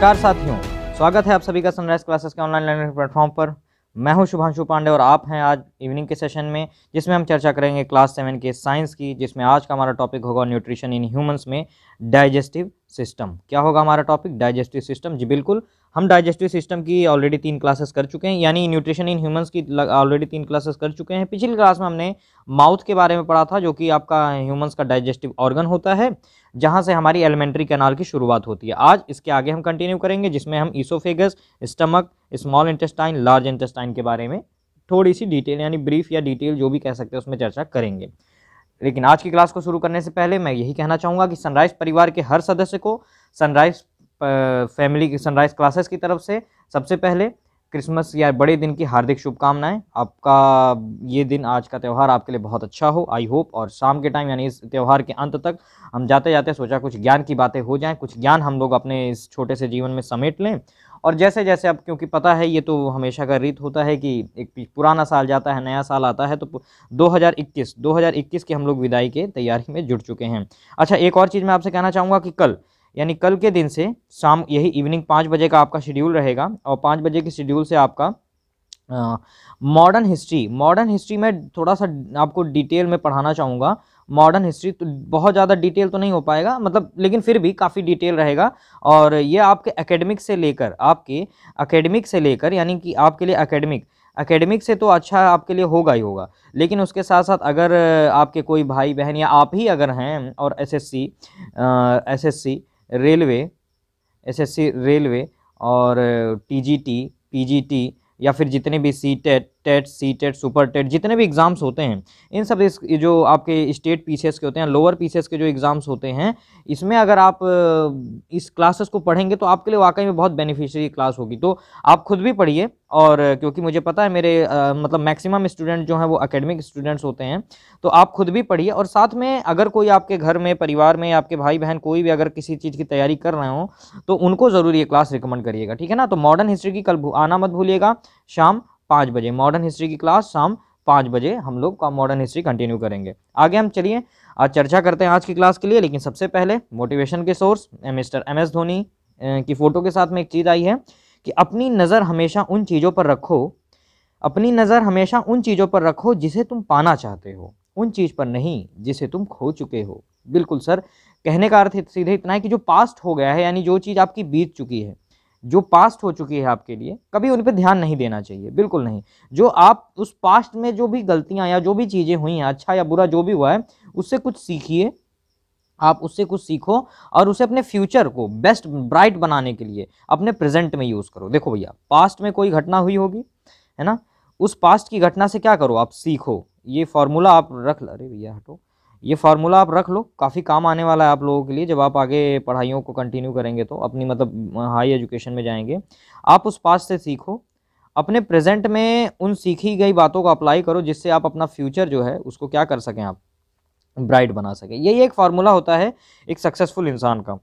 नमस्कार साथियों स्वागत है आप सभी का सनराइज क्लासेस के ऑनलाइन लर्निंग प्लेटफॉर्म पर मैं हूं शुभांशु पांडे और आप हैं आज इवनिंग के सेशन में जिसमें हम चर्चा करेंगे क्लास सेवन के साइंस की जिसमें आज का हमारा टॉपिक होगा न्यूट्रिशन इन ह्यूमंस में डाइजेस्टिव सिस्टम क्या होगा हमारा टॉपिक डाइजेस्टिव सिस्टम जी बिल्कुल हम डाइजेस्टिव सिस्टम की ऑलरेडी तीन क्लासेस कर चुके हैं यानी न्यूट्रिशन इन ह्यूमंस की ऑलरेडी तीन क्लासेस कर चुके हैं पिछली क्लास में हमने माउथ के बारे में पढ़ा था जो कि आपका ह्यूमंस का डाइजेस्टिव ऑर्गन होता है जहाँ से हमारी एलिमेंट्री कैनाल की शुरुआत होती है आज इसके आगे हम कंटिन्यू करेंगे जिसमें हम oesophagus stomach small intestine large intestine के बारे में थोड़ी सी डिटेल यानी ब्रीफ या डिटेल जो भी कह सकते हैं उसमें चर्चा करेंगे लेकिन आज की क्लास को शुरू करने से पहले मैं यही कहना चाहूँगा कि सनराइज परिवार के हर सदस्य को सनराइज फैमिली की सनराइज क्लासेस की तरफ से सबसे पहले क्रिसमस या बड़े दिन की हार्दिक शुभकामनाएं आपका ये दिन आज का त्यौहार आपके लिए बहुत अच्छा हो आई होप और शाम के टाइम यानी इस त्यौहार के अंत तक हम जाते जाते सोचा कुछ ज्ञान की बातें हो जाएं कुछ ज्ञान हम लोग अपने इस छोटे से जीवन में समेट लें और जैसे जैसे अब क्योंकि पता है ये तो हमेशा का रीत होता है कि एक पुराना साल जाता है नया साल आता है तो 2021 2021 की हम लोग विदाई के तैयारी में जुड़ चुके हैं अच्छा एक और चीज़ मैं आपसे कहना चाहूँगा कि कल यानी कल के दिन से शाम यही इवनिंग पाँच बजे का आपका शेड्यूल रहेगा और पाँच बजे के शेड्यूल से आपका मॉडर्न हिस्ट्री मॉडर्न हिस्ट्री में थोड़ा सा आपको डिटेल में पढ़ाना चाहूँगा मॉडर्न हिस्ट्री तो बहुत ज़्यादा डिटेल तो नहीं हो पाएगा मतलब लेकिन फिर भी काफ़ी डिटेल रहेगा और ये आपके एकेडमिक से लेकर आपके एकेडमिक से लेकर यानी कि आपके लिए एकेडमिक एकेडमिक से तो अच्छा आपके लिए होगा ही होगा लेकिन उसके साथ साथ अगर आपके कोई भाई बहन या आप ही अगर हैं और SSC SSC railway SSC railway और टीजीटी पीजीटी या फिर जितने भी CTET TET CTET super TET जितने भी एग्ज़ाम्स होते हैं इन सब इस जो आपके स्टेट पीसीएस के होते हैं लोअर पीसीएस के जो एग्ज़ाम्स होते हैं इसमें अगर आप इस क्लासेस को पढ़ेंगे तो आपके लिए वाकई में बहुत बेनिफिशियरी क्लास होगी तो आप खुद भी पढ़िए और क्योंकि मुझे पता है मेरे आ, मतलब मैक्सिमम स्टूडेंट जो हैं वो अकेडमिक स्टूडेंट्स होते हैं तो आप खुद भी पढ़िए और साथ में अगर कोई आपके घर में परिवार में आपके भाई बहन कोई भी अगर किसी चीज़ की तैयारी कर रहे हो तो उनको ज़रूर ये क्लास रिकमेंड करिएगा ठीक है ना तो मॉडर्न हिस्ट्री की कल आना मत भूलिएगा शाम पाँच बजे मॉडर्न हिस्ट्री की क्लास शाम पाँच बजे हम लोग का मॉडर्न हिस्ट्री कंटिन्यू करेंगे आगे हम चलिए आज चर्चा करते हैं आज की क्लास के लिए लेकिन सबसे पहले मोटिवेशन के source mister M S Dhoni की फ़ोटो के साथ में एक चीज़ आई है कि अपनी नज़र हमेशा उन चीज़ों पर रखो अपनी नज़र हमेशा उन चीज़ों पर रखो जिसे तुम पाना चाहते हो उन चीज़ पर नहीं जिसे तुम खो चुके हो बिल्कुल सर कहने का अर्थ सीधे इतना है कि जो पास्ट हो गया है यानी जो चीज़ आपकी बीत चुकी है जो पास्ट हो चुकी है आपके लिए कभी उन पर ध्यान नहीं देना चाहिए बिल्कुल नहीं जो आप उस पास्ट में जो भी गलतियां या जो भी चीज़ें हुई हैं अच्छा या बुरा जो भी हुआ है उससे कुछ सीखिए आप उससे कुछ सीखो और उसे अपने फ्यूचर को बेस्ट ब्राइट बनाने के लिए अपने प्रेजेंट में यूज़ करो देखो भैया पास्ट में कोई घटना हुई होगी है ना उस पास्ट की घटना से क्या करो आप सीखो ये फॉर्मूला आप रख लो अरे भैया हटो ये फार्मूला आप रख लो काफ़ी काम आने वाला है आप लोगों के लिए जब आप आगे पढ़ाइयों को कंटिन्यू करेंगे तो अपनी मतलब हाई एजुकेशन में जाएंगे आप उस पास से सीखो अपने प्रेजेंट में उन सीखी गई बातों को अप्लाई करो जिससे आप अपना फ्यूचर जो है उसको क्या कर सकें आप ब्राइट बना सकें यही एक फार्मूला होता है एक सक्सेसफुल इंसान का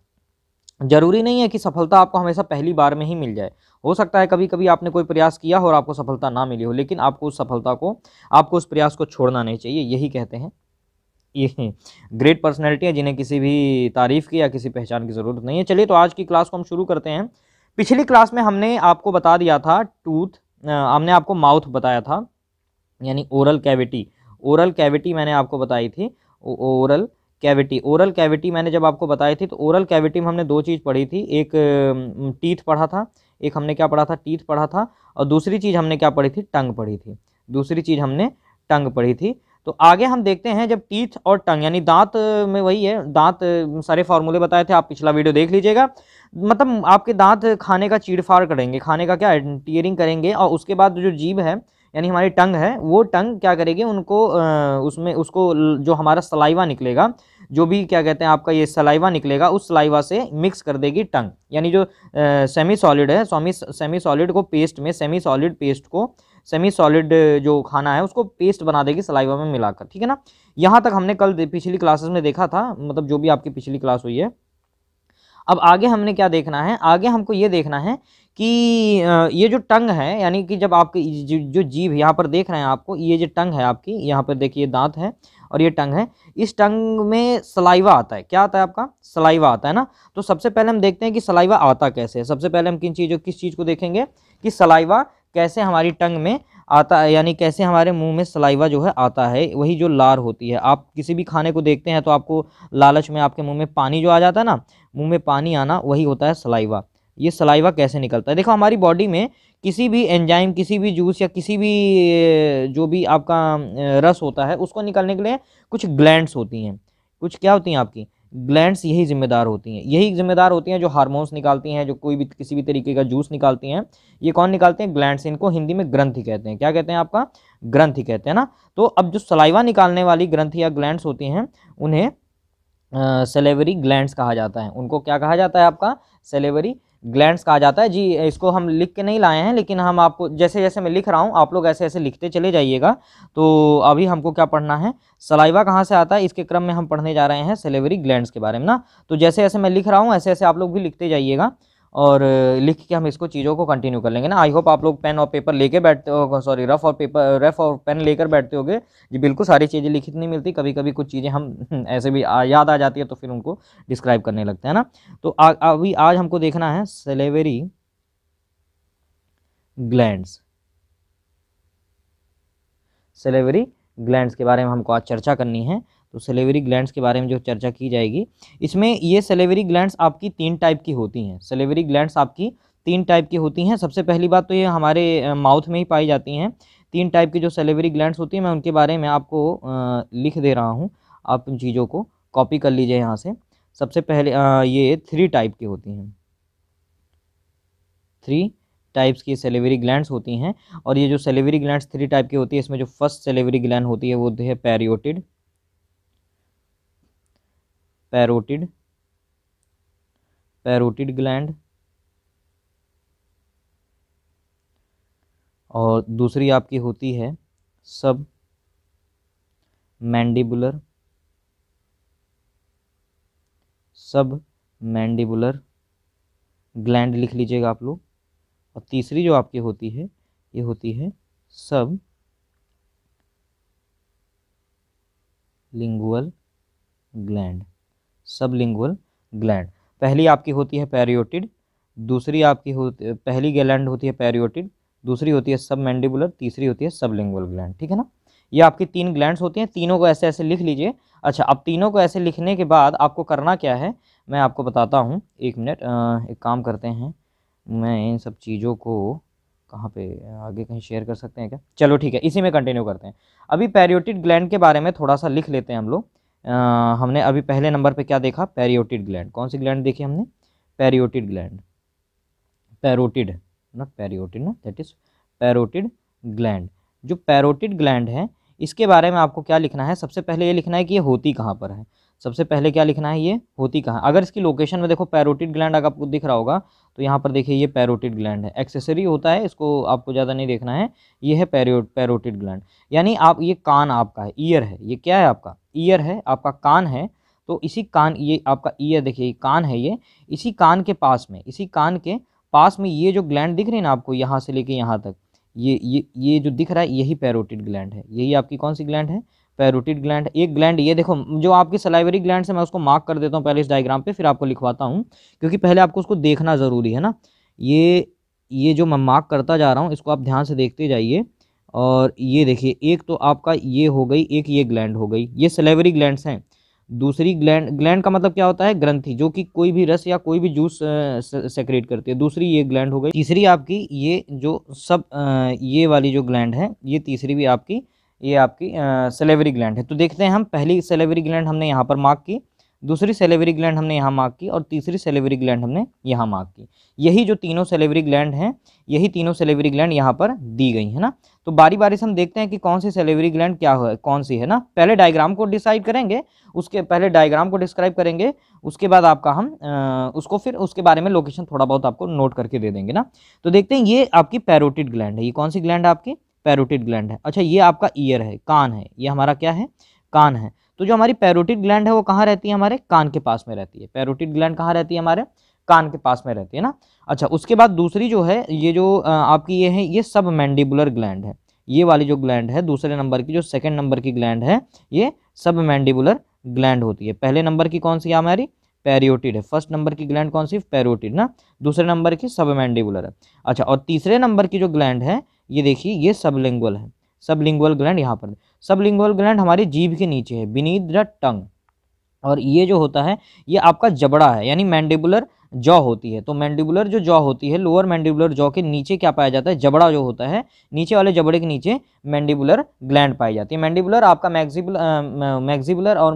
जरूरी नहीं है कि सफलता आपको हमेशा पहली बार में ही मिल जाए हो सकता है कभी कभी आपने कोई प्रयास किया हो और आपको सफलता ना मिली हो लेकिन आपको उस सफलता को आपको उस प्रयास को छोड़ना नहीं चाहिए यही कहते हैं ये ग्रेट पर्सनैलिटी है जिन्हें किसी भी तारीफ़ की या किसी पहचान की ज़रूरत नहीं है चलिए तो आज की क्लास को हम शुरू करते हैं पिछली क्लास में हमने आपको बता दिया था टूथ हमने आपको माउथ बताया था यानी ओरल कैविटी ओरल कैविटी मैंने आपको बताई थी ओरल कैविटी ओरल कैविटी मैंने जब आपको बताई थी तो ओरल कैविटी में हमने दो चीज़ पढ़ी थी एक टीथ पढ़ा था एक हमने क्या पढ़ा था टीथ पढ़ा था और दूसरी चीज़ हमने क्या पढ़ी थी टंग पढ़ी थी दूसरी चीज़ हमने टंग पढ़ी थी तो आगे हम देखते हैं जब टीथ और टंग यानी दांत में वही है दांत सारे फॉर्मूले बताए थे आप पिछला वीडियो देख लीजिएगा मतलब आपके दांत खाने का चीड़फाड़ करेंगे खाने का क्या टीयरिंग करेंगे और उसके बाद जो जीभ है यानी हमारी टंग है वो टंग क्या करेगी उनको उसमें उसको जो हमारा सलाइवा निकलेगा जो भी क्या कहते हैं आपका ये सलाइवा निकलेगा उस सलाइवा से मिक्स कर देगी टंग यानी जो सेमी सॉलिड है सेमी सॉलिड को पेस्ट में सेमी सॉलिड पेस्ट को सेमी सॉलिड uh, जो खाना है उसको पेस्ट बना देगी सलाइवा में मिलाकर ठीक है ना यहाँ तक हमने कल पिछली क्लासेस में देखा था मतलब जो भी आपकी पिछली क्लास हुई है अब आगे हमने क्या देखना है आगे हमको ये देखना है कि ये जो टंग है यानी कि जब आपके जो जीव यहाँ पर देख रहे हैं आपको ये जो टंग है आपकी यहाँ पर देखिए दांत है और ये टंग है इस टंग में सलाइवा आता है क्या आता है आपका सलाइवा आता है ना तो सबसे पहले हम देखते हैं कि सलाइवा आता कैसे है सबसे पहले हम किन चीज़ों किस चीज़ को देखेंगे कि सलाइवा कैसे हमारी टंग में आता है यानी कैसे हमारे मुंह में सलाइवा जो है आता है वही जो लार होती है आप किसी भी खाने को देखते हैं तो आपको लालच में आपके मुंह में पानी जो आ जाता है ना मुंह में पानी आना वही होता है सलाइवा ये सलाइवा कैसे निकलता है देखो हमारी बॉडी में किसी भी एंजाइम किसी भी जूस या किसी भी जो भी आपका रस होता है उसको निकालने के लिए कुछ ग्लैंड्स होती हैं कुछ क्या होती हैं आपकी ग्लैंड्स यही जिम्मेदार होती हैं यही जिम्मेदार होती हैं जो हार्मोन्स निकालती हैं जो कोई भी किसी भी तरीके का जूस निकालती हैं ये कौन निकालते हैं ग्लैंड्स इनको हिंदी में ग्रंथ कहते हैं क्या कहते हैं आपका ग्रंथ कहते हैं ना तो अब जो सलाइवा निकालने वाली ग्रंथ या ग्लैंड्स होती हैं उन्हें सेलेवरी ग्लैंड्स कहा जाता है उनको क्या कहा जाता है आपका सेलेवरी ग्लैंड्स कहा जाता है जी इसको हम लिख के नहीं लाए हैं लेकिन हम आपको जैसे जैसे मैं लिख रहा हूँ आप लोग ऐसे ऐसे लिखते चले जाइएगा तो अभी हमको क्या पढ़ना है सलाइवा कहाँ से आता है इसके क्रम में हम पढ़ने जा रहे हैं सेलेवरी ग्लैंड्स के बारे में ना तो जैसे जैसे मैं लिख रहा हूँ ऐसे ऐसे आप लोग भी लिखते जाइएगा और लिख के हम इसको चीज़ों को कंटिन्यू कर लेंगे ना आई होप आप लोग पेन और पेपर लेके बैठते हो सॉरी रफ और पेपर रफ और पेन लेकर बैठते होगे जी बिल्कुल सारी चीज़ें लिखित तो नहीं मिलती कभी कभी कुछ चीज़ें हम ऐसे भी आ, याद आ जाती है तो फिर उनको डिस्क्राइब करने लगते हैं ना तो अभी आज हमको देखना है सेलेवरी ग्लैंड सेलेवरी ग्लैंड के बारे में हमको आज चर्चा करनी है तो सलेवरी ग्लैंड्स के बारे में जो चर्चा की जाएगी इसमें ये सलेवरी ग्लैंड्स आपकी तीन टाइप की होती हैं सलेवरी ग्लैंड्स आपकी तीन टाइप की होती हैं सबसे पहली बात तो ये हमारे माउथ में ही पाई जाती हैं तीन टाइप की जो सलेवरी ग्लैंड्स होती हैं मैं उनके बारे में आपको लिख दे रहा हूँ आप उन चीज़ों को कॉपी कर लीजिए यहाँ से सबसे पहले ये थ्री टाइप की होती हैं थ्री टाइप्स की सेलेवरी ग्लैंड्स होती हैं और ये जो सेलेवरी ग्लैंड्स थ्री टाइप की होती है इसमें जो फर्स्ट सेलेवरी ग्लैंड होती है वो है पैरियोटिड पैरोटिड पैरोटिड ग्लैंड और दूसरी आपकी होती है सब मैंडिबुलर सब मैंडिबुलर ग्लैंड लिख लीजिएगा आप लोग और तीसरी जो आपकी होती है ये होती है सब लिंगुअल ग्लैंड सबलिंगुअल ग्लैंड पहली आपकी होती है पैरियोटिड दूसरी आपकी होती पहली ग्लैंड होती है पैरियोटिड दूसरी होती है सब मैंडिबुलर तीसरी होती है सबलिंगुअल ग्लैंड ठीक है ना ये आपकी तीन ग्लैंड्स होती हैं तीनों को ऐसे ऐसे लिख लीजिए अच्छा अब तीनों को ऐसे लिखने के बाद आपको करना क्या है मैं आपको बताता हूँ एक मिनट एक काम करते हैं मैं इन सब चीज़ों को कहाँ पे आगे कहीं शेयर कर सकते हैं क्या चलो ठीक है इसी में कंटिन्यू करते हैं अभी पैरियोटिड ग्लैंड के बारे में थोड़ा सा लिख लेते हैं हम लोग आ, हमने अभी पहले नंबर पे क्या देखा पेरियोटिड ग्लैंड कौन सी ग्लैंड देखी हमने पेरियोटिड ग्लैंड पैरोटिड ना पेरियोटिड ना दैट इज़ पैरोटिड ग्लैंड जो पैरोटिड ग्लैंड है इसके बारे में आपको क्या लिखना है सबसे पहले ये लिखना है कि ये होती कहाँ पर है सबसे पहले क्या लिखना है ये होती कहाँ अगर इसकी लोकेशन में देखो पैरोटिड ग्लैंड अगर आपको दिख रहा होगा तो यहाँ पर देखिए ये पैरोटिड ग्लैंड है एक्सेसरी होता है इसको आपको ज़्यादा नहीं देखना है ये है पैरो पैरोटिड ग्लैंड यानी आप ये कान आपका है ईयर है ये क्या है आपका ईयर है आपका कान है तो इसी कान ये आपका ईयर देखिए कान है ये इसी कान के पास में इसी कान के पास में ये जो ग्लैंड दिख रही है ना आपको यहाँ से लेके यहाँ तक ये ये ये जो दिख रहा है यही पैरोटिड ग्लैंड है यही आपकी कौन सी ग्लैंड है पैरोटिड ग्लैंड एक ग्लैंड ये देखो जो आपकी सलाइवरी ग्लैंड से मैं उसको मार्क कर देता हूँ पहले इस डायग्राम पे फिर आपको लिखवाता हूँ क्योंकि पहले आपको उसको देखना ज़रूरी है ना ये ये जो मैं मार्क करता जा रहा हूँ इसको आप ध्यान से देखते जाइए और ये देखिए एक तो आपका ये हो गई एक ये ग्लैंड हो गई ये सलेवरी ग्लैंड हैं दूसरी ग्लैंड ग्लैंड का मतलब क्या होता है ग्रंथि जो कि कोई भी रस या कोई भी जूस सेक्रेट करती है दूसरी ये ग्लैंड हो गई तीसरी आपकी ये जो सब ये वाली जो ग्लैंड है ये तीसरी भी आपकी ये आपकी सेलेवरी ग्लैंड है तो देखते हैं हम पहली सेलेवरी ग्लैंड हमने यहाँ पर मार्क की दूसरी सेलेवरी ग्लैंड हमने यहाँ मार्क की और तीसरी सेलेवरी ग्लैंड हमने यहाँ मार्क की यही जो तीनों सेलेवरी ग्लैंड हैं यही तीनों सेलेवरी ग्लैंड यहाँ पर दी गई है ना तो बारी बारी से हम देखते हैं कि कौन सी सेलेवरी ग्लैंड क्या है कौन सी है ना पहले डायग्राम को डिसाइड करेंगे उसके पहले डायग्राम को डिस्क्राइब करेंगे उसके बाद आपका हम आ, उसको फिर उसके बारे में लोकेशन थोड़ा बहुत आपको नोट करके दे देंगे ना तो देखते हैं ये आपकी पैरोटिड ग्लैंड है ये कौन सी ग्लैंड आपकी पैरोटिड ग्लैंड है अच्छा ये आपका ईयर है कान है ये हमारा क्या है कान है तो जो हमारी पैरोटिड ग्लैंड है वो कहाँ रहती है हमारे कान के पास में रहती है पैरोटिड ग्लैंड कहाँ रहती है हमारे कान के पास में रहती है ना अच्छा उसके बाद दूसरी जो है ये जो आपकी ये है ये सब मैंडिबुलर ग्लैंड है ये वाली जो ग्लैंड है दूसरे नंबर की जो सेकेंड नंबर की ग्लैंड है ये सब मैंडिबुलर ग्लैंड होती है पहले नंबर की कौन सी है हमारी पैरियोटिड है फर्स्ट नंबर की ग्लैंड कौन सी पैरियोटिड ना दूसरे नंबर की सब मैंडिबुलर है अच्छा और तीसरे नंबर की जो ग्लैंड है ये देखिए ये सबलिंगुअल है सबलिंगुअल ग्लैंड यहाँ पर सबलिंगुअल ग्लैंड हमारी जीभ के नीचे है बीनीथ द टंग और ये जो होता है ये आपका जबड़ा है यानी मैंडिबुलर जॉ होती है तो मैंडिबुलर जो जॉ होती है लोअर मैंडिबुलर जॉ के नीचे क्या पाया जाता है जबड़ा जो होता है नीचे वाले जबड़े के नीचे मैंडिबुलर ग्लैंड पाई जाती है मैंडिबुलर आपका मैग्जिबुल मैग्जिबुलर और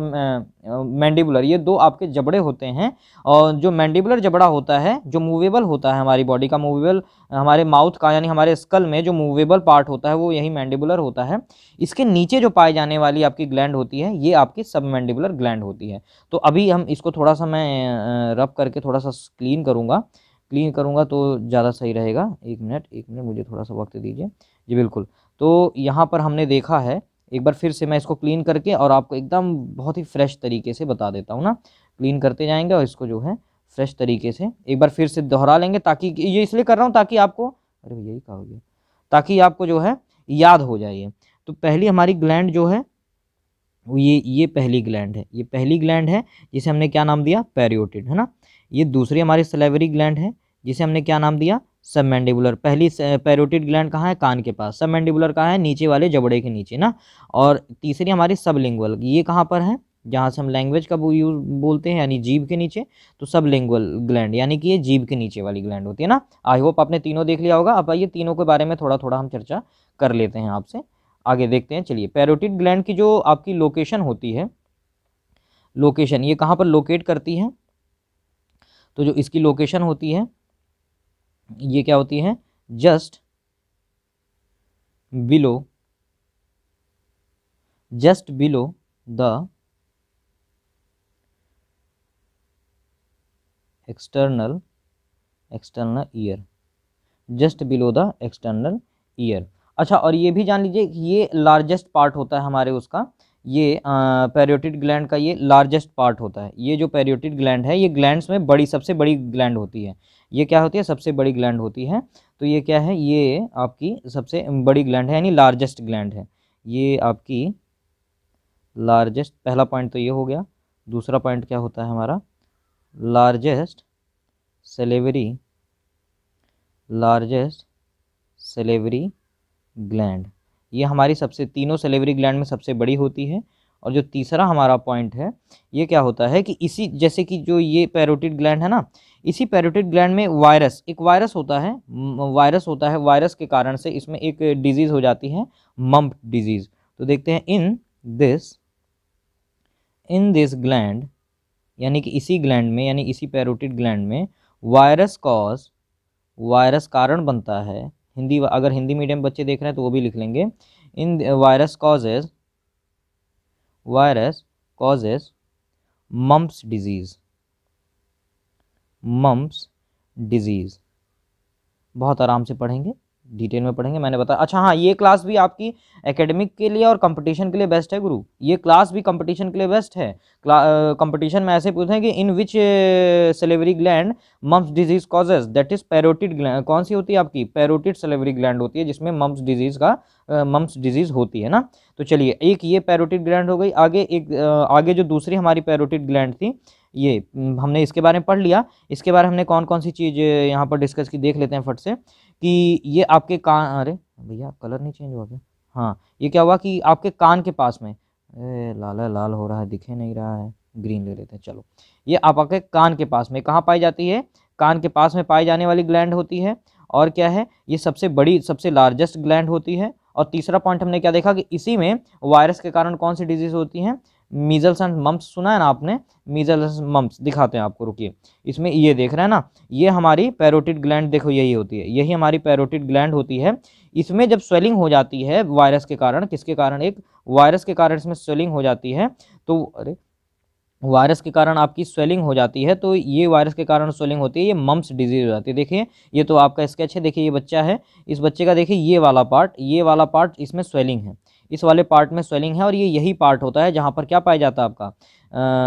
मैंडिबुलर ये दो आपके जबड़े होते हैं और जो मैंडिबुलर जबड़ा होता है जो मूवेबल होता है हमारी बॉडी का मूवेबल हमारे माउथ का यानी हमारे स्कल में जो मूवेबल पार्ट होता है वो यही मैंडिबुलर होता है इसके नीचे जो पाए जाने वाली आपकी ग्लैंड होती है ये आपकी सब मैंडिबुलर ग्लैंड होती है तो अभी हम इसको थोड़ा सा मैं रब करके थोड़ा सा क्लीन करूँगा क्लीन करूँगा तो ज़्यादा सही रहेगा एक मिनट एक मिनट मुझे थोड़ा सा वक्त दीजिए जी बिल्कुल तो यहाँ पर हमने देखा है एक बार फिर से मैं इसको क्लीन करके और आपको एकदम बहुत ही फ्रेश तरीके से बता देता हूँ ना क्लीन करते जाएंगे और इसको जो है फ्रेश तरीके से एक बार फिर से दोहरा लेंगे ताकि ये इसलिए कर रहा हूँ ताकि आपको अरे भैया यही कहोगे ताकि आपको जो है याद हो जाए तो पहली हमारी ग्लैंड जो है ये ये पहली ग्लैंड है ये पहली ग्लैंड है जिसे हमने क्या नाम दिया पेरियोटिड है ना ये दूसरी हमारी सलेवरी ग्लैंड है जिसे हमने क्या नाम दिया सबमेंडिबुलर पहली पैरोटिड ग्लैंड कहाँ है कान के पास सबमेंडिबुलर कहाँ है नीचे वाले जबड़े के नीचे ना और तीसरी हमारी सबलिंगुअल ये कहाँ पर है जहाँ से हम लैंग्वेज का यूज बोलते हैं यानी जीभ के नीचे तो सब लिंगुअल ग्लैंड यानी कि ये जीभ के नीचे वाली ग्लैंड होती है ना आई होप आपने तीनों देख लिया होगा अब आइए तीनों के बारे में थोड़ा थोड़ा हम चर्चा कर लेते हैं आपसे आगे देखते हैं चलिए पैरोटिड ग्लैंड की जो आपकी लोकेशन होती है लोकेशन ये कहाँ पर लोकेट करती है तो जो इसकी लोकेशन होती है ये क्या होती है just below just below the external external ear just below the external ear अच्छा और ये भी जान लीजिए ये लार्जेस्ट पार्ट होता है हमारे उसका ये पेरियोटिड ग्लैंड का ये लार्जेस्ट पार्ट होता है ये जो पेरियोटिड ग्लैंड है ये ग्लैंड्स में बड़ी सबसे बड़ी ग्लैंड होती है ये क्या होती है सबसे बड़ी ग्लैंड होती है तो ये क्या है ये आपकी सबसे बड़ी ग्लैंड है यानी लार्जेस्ट ग्लैंड है ये आपकी लार्जेस्ट पहला पॉइंट तो ये हो गया दूसरा पॉइंट क्या होता है हमारा largest salivary largest salivary gland ये हमारी सबसे तीनों सेलेवरी ग्लैंड में सबसे बड़ी होती है और जो तीसरा हमारा पॉइंट है ये क्या होता है कि इसी जैसे कि जो ये पैरोटिड ग्लैंड है ना इसी पैरोटिड ग्लैंड में वायरस एक वायरस होता है वायरस होता है वायरस के कारण से इसमें एक डिजीज़ हो जाती है मम्प डिजीज़ तो देखते हैं in this in this gland यानी कि इसी ग्लैंड में यानी इसी पैरोटिड ग्लैंड में वायरस कॉज वायरस कारण बनता है हिंदी अगर हिंदी मीडियम बच्चे देख रहे हैं तो वो भी लिख लेंगे इन virus causes virus causes mumps disease mumps disease बहुत आराम से पढ़ेंगे डिटेल में पढ़ेंगे मैंने बताया अच्छा हाँ ये क्लास भी आपकी एकेडमिक के लिए और कंपटीशन के लिए बेस्ट है गुरु ये क्लास भी कंपटीशन के लिए बेस्ट है कंपटीशन में ऐसे पूछते हैं कि in which salivary gland mumps disease causes that is parotid gland कौन सी होती है आपकी पैरोटिड सेलेवरी ग्लैंड होती है जिसमें मम्स डिजीज का मम्स डिजीज होती है ना तो चलिए एक ये पैरोटिड ग्लैंड हो गई आगे एक आगे जो दूसरी हमारी पैरोटिड ग्लैंड थी ये हमने इसके बारे में पढ़ लिया इसके बारे में हमने कौन कौन सी चीज़ यहाँ पर डिस्कस की देख लेते हैं फट से कि ये आपके कान अरे भैया कलर नहीं चेंज हुआ क्या हाँ ये क्या हुआ कि आपके कान के पास में लाल लाल हो रहा है दिखे नहीं रहा है ग्रीन ले लेते हैं चलो ये आपके कान के पास में कहाँ पाई जाती है कान के पास में पाई जाने वाली ग्लैंड होती है और क्या है ये सबसे बड़ी सबसे लार्जेस्ट ग्लैंड होती है और तीसरा पॉइंट हमने क्या देखा कि इसी में वायरस के कारण कौन सी डिजीज होती है मीजल्स एंड मम्प्स सुना है ना आपने मीजल्स मम्प्स दिखाते हैं आपको रुकिए इसमें ये देख रहे हैं ना ये हमारी पैरोटिड ग्लैंड देखो यही होती है यही हमारी पैरोटिड ग्लैंड होती है इसमें जब स्वेलिंग हो जाती है वायरस के कारण किसके कारण एक वायरस के कारण इसमें स्वेलिंग हो जाती है तो अरे वायरस के कारण आपकी स्वेलिंग हो जाती है तो ये वायरस के कारण स्वेलिंग होती है ये मम्स डिजीज हो जाती है देखिए ये तो आपका स्केच है देखिए ये बच्चा है इस बच्चे का देखिए ये वाला पार्ट ये वाला पार्ट इसमें स्वेलिंग है इस वाले पार्ट में स्वेलिंग है और ये यही पार्ट होता है जहाँ पर क्या पाया जाता है आपका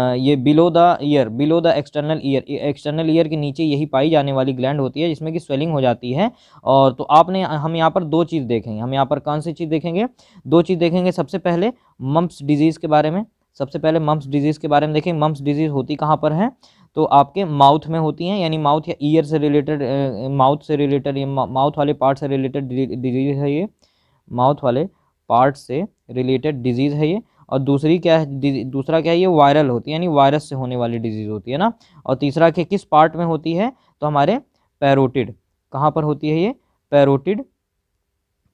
आ, ये below the ear below the external ear external ear के नीचे यही पाई जाने वाली ग्लैंड होती है जिसमें कि स्वेलिंग हो जाती है और तो आपने हम यहाँ पर दो चीज़ देखेंगे हम यहाँ पर कौन सी चीज़ देखेंगे दो चीज़ देखेंगे सबसे पहले मम्प्स डिजीज़ के बारे में सबसे पहले मम्प्स डिजीज़ के बारे में देखें मम्प्स डिजीज़ होती कहाँ पर है तो आपके माउथ में होती हैं यानी माउथ या ईयर से रिलेटेड माउथ से रिलेटेड माउथ वाले पार्ट से रिलेटेड डिजीज़ है ये माउथ वाले पार्ट से रिलेटेड डिजीज़ है ये और दूसरी क्या है दूसरा क्या है ये वायरल होती है यानी वायरस से होने वाली डिजीज़ होती है ना और तीसरा कि किस पार्ट में होती है तो हमारे पैरोटिड कहाँ पर होती है ये पैरोटिड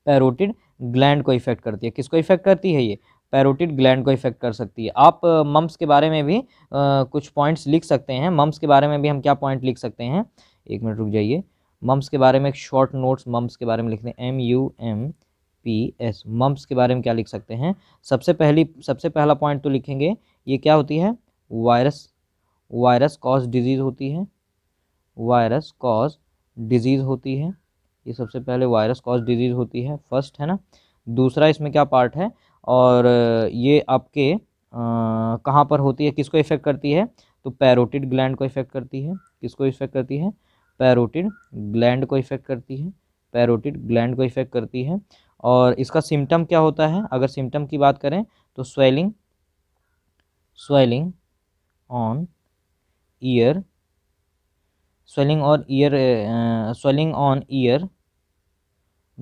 पैरोटिड ग्लैंड को इफेक्ट करती है किसको इफेक्ट करती है ये पैरोटिड ग्लैंड को इफेक्ट कर सकती है आप मम्स के बारे में भी आ, कुछ पॉइंट्स लिख सकते हैं मम्स के बारे में भी हम क्या पॉइंट लिख सकते हैं एक मिनट रुक जाइए मम्स के बारे में एक शॉर्ट नोट्स मम्स के बारे में लिखते हैं M U M P S mumps के बारे में क्या लिख सकते हैं सबसे पहली सबसे पहला पॉइंट तो लिखेंगे ये क्या होती है वायरस वायरस कॉज डिजीज़ होती है वायरस कॉज डिजीज़ होती है ये सबसे पहले वायरस कॉज डिजीज़ होती है फर्स्ट है ना दूसरा इसमें क्या पार्ट है और ये आपके कहाँ पर होती है किसको इफेक्ट करती है तो पैरोटिड ग्लैंड को इफेक्ट करती है किसको इफेक्ट करती है पैरोटिड ग्लैंड को इफेक्ट करती है पैरोटिड ग्लैंड को इफेक्ट करती है और इसका सिम्टम क्या होता है अगर सिम्टम की बात करें तो swelling swelling on ear swelling और ईयर स्वेलिंग ऑन ईयर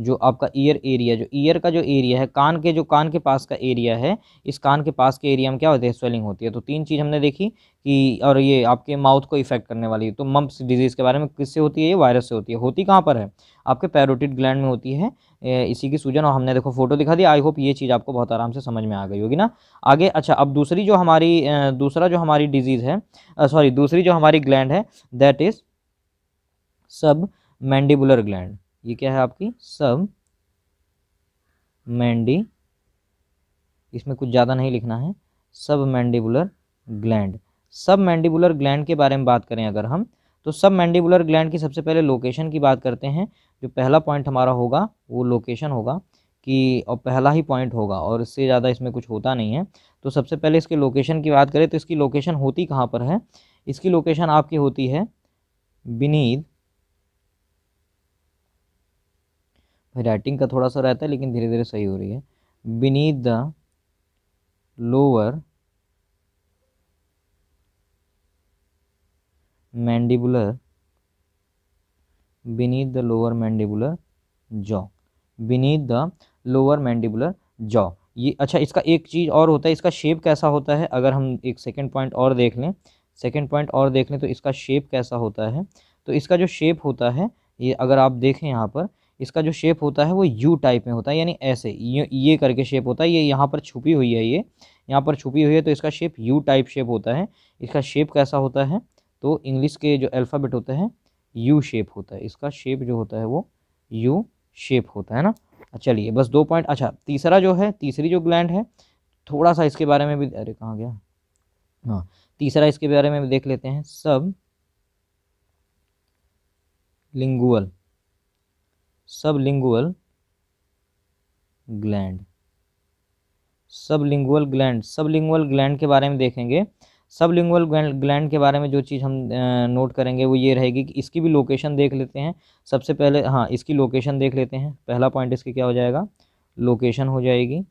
जो आपका ईयर एरिया जो ईयर का जो एरिया है कान के जो कान के पास का एरिया है इस कान के पास के एरिया में क्या होती है स्वेलिंग होती है तो तीन चीज़ हमने देखी कि और ये आपके माउथ को इफेक्ट करने वाली है तो मम्प्स डिजीज़ के बारे में किससे होती है ये वायरस से होती है होती कहाँ पर है आपके पैरोटिड ग्लैंड में होती है इसी की सूजन और हमने देखो फोटो दिखा दी आई होप ये चीज़ आपको बहुत आराम से समझ में आ गई होगी ना आगे अच्छा अब दूसरी जो हमारी दूसरा जो हमारी डिजीज़ है सॉरी दूसरी जो हमारी ग्लैंड है that is submandibular gland ये क्या है आपकी सब मैंडी इसमें कुछ ज़्यादा नहीं लिखना है submandibular gland submandibular gland के बारे में बात करें अगर हम तो सब मैंडिबुलर ग्लैंड की सबसे पहले लोकेशन की बात करते हैं जो पहला पॉइंट हमारा होगा वो लोकेशन होगा कि और पहला ही पॉइंट होगा और इससे ज़्यादा इसमें कुछ होता नहीं है तो सबसे पहले इसके लोकेशन की बात करें तो इसकी लोकेशन होती कहाँ पर है इसकी लोकेशन आपकी होती है बिनीद राइटिंग का थोड़ा सा रहता है लेकिन धीरे धीरे सही हो रही है beneath the lower mandibular beneath the lower mandibular jaw beneath the lower mandibular jaw ये अच्छा इसका एक चीज़ और होता है इसका शेप कैसा होता है अगर हम एक सेकेंड पॉइंट और देख लें सेकेंड पॉइंट और देख लें तो इसका शेप कैसा होता है तो इसका जो शेप होता है ये अगर आप देखें यहाँ पर इसका जो शेप होता है वो यू टाइप में होता है यानी ऐसे ये ये करके शेप होता है ये यहाँ पर छुपी हुई है ये यहाँ पर छुपी हुई है तो इसका शेप यू टाइप शेप होता है इसका शेप कैसा होता है तो इंग्लिश के जो अल्फ़ाबेट होते हैं यू शेप होता है इसका शेप जो होता है वो यू शेप होता है ना चलिए बस दो पॉइंट अच्छा तीसरा जो है तीसरी जो ग्लैंड है थोड़ा सा इसके बारे में भी अरे कहाँ गया हाँ तीसरा इसके बारे में भी देख लेते हैं sublingual sublingual gland sublingual gland sublingual gland के बारे में देखेंगे सबलिंगुअल ग्लैंड के बारे में जो चीज़ हम नोट करेंगे वो ये रहेगी कि इसकी भी लोकेशन देख लेते हैं सबसे पहले हाँ इसकी लोकेशन देख लेते हैं पहला पॉइंट इसकी क्या हो जाएगा लोकेशन हो जाएगी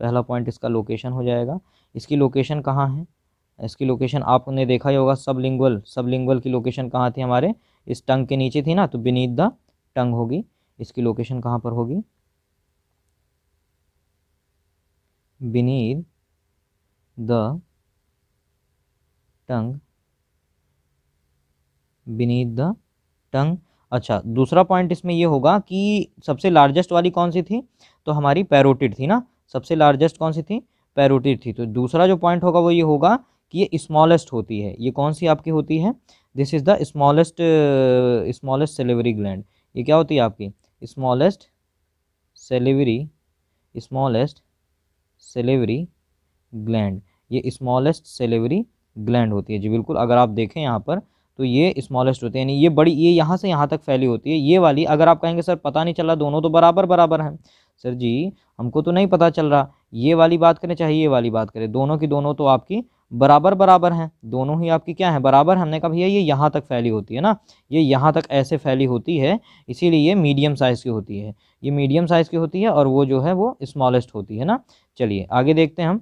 पहला पॉइंट इसका लोकेशन हो जाएगा इसकी लोकेशन कहाँ है इसकी लोकेशन आपने देखा ही होगा सबलिंगुअल सबलिंगुअल की लोकेशन कहाँ थी हमारे इस टंग के नीचे थी ना तो बिनीत द टंग होगी इसकी लोकेशन कहाँ पर होगी बीनीद द टंग बीनीद द टंग अच्छा दूसरा पॉइंट इसमें ये होगा कि सबसे लार्जेस्ट वाली कौन सी थी तो हमारी पैरोटिड थी ना सबसे लार्जेस्ट कौन सी थी पैरोटिड थी तो दूसरा जो पॉइंट होगा वो ये होगा कि ये स्मॉलेस्ट होती है ये कौन सी आपकी होती है this is the smallest smallest salivary gland ये क्या होती है आपकी smallest salivary smallest salivary gland ये स्मॉलेस्ट सेलिवरी ग्लैंड होती है जी बिल्कुल अगर आप देखें यहाँ पर तो ये स्मॉलेस्ट होती है यानी ये बड़ी ये यहाँ से यहाँ तक फैली होती है ये वाली अगर आप कहेंगे सर पता नहीं चला दोनों तो बराबर बराबर हैं सर जी हमको तो नहीं पता चल रहा ये वाली बात करें चाहे ये वाली बात करें दोनों की दोनों तो आपकी बराबर बराबर हैं दोनों ही आपकी क्या है बराबर हमने कहा भैया ये यहाँ तक फैली होती है ना ये यहाँ तक ऐसे फैली होती है इसीलिए ये मीडियम साइज़ की होती है ये मीडियम साइज़ की होती है और वो जो है वो स्मॉलेस्ट होती है ना चलिए आगे देखते हैं हम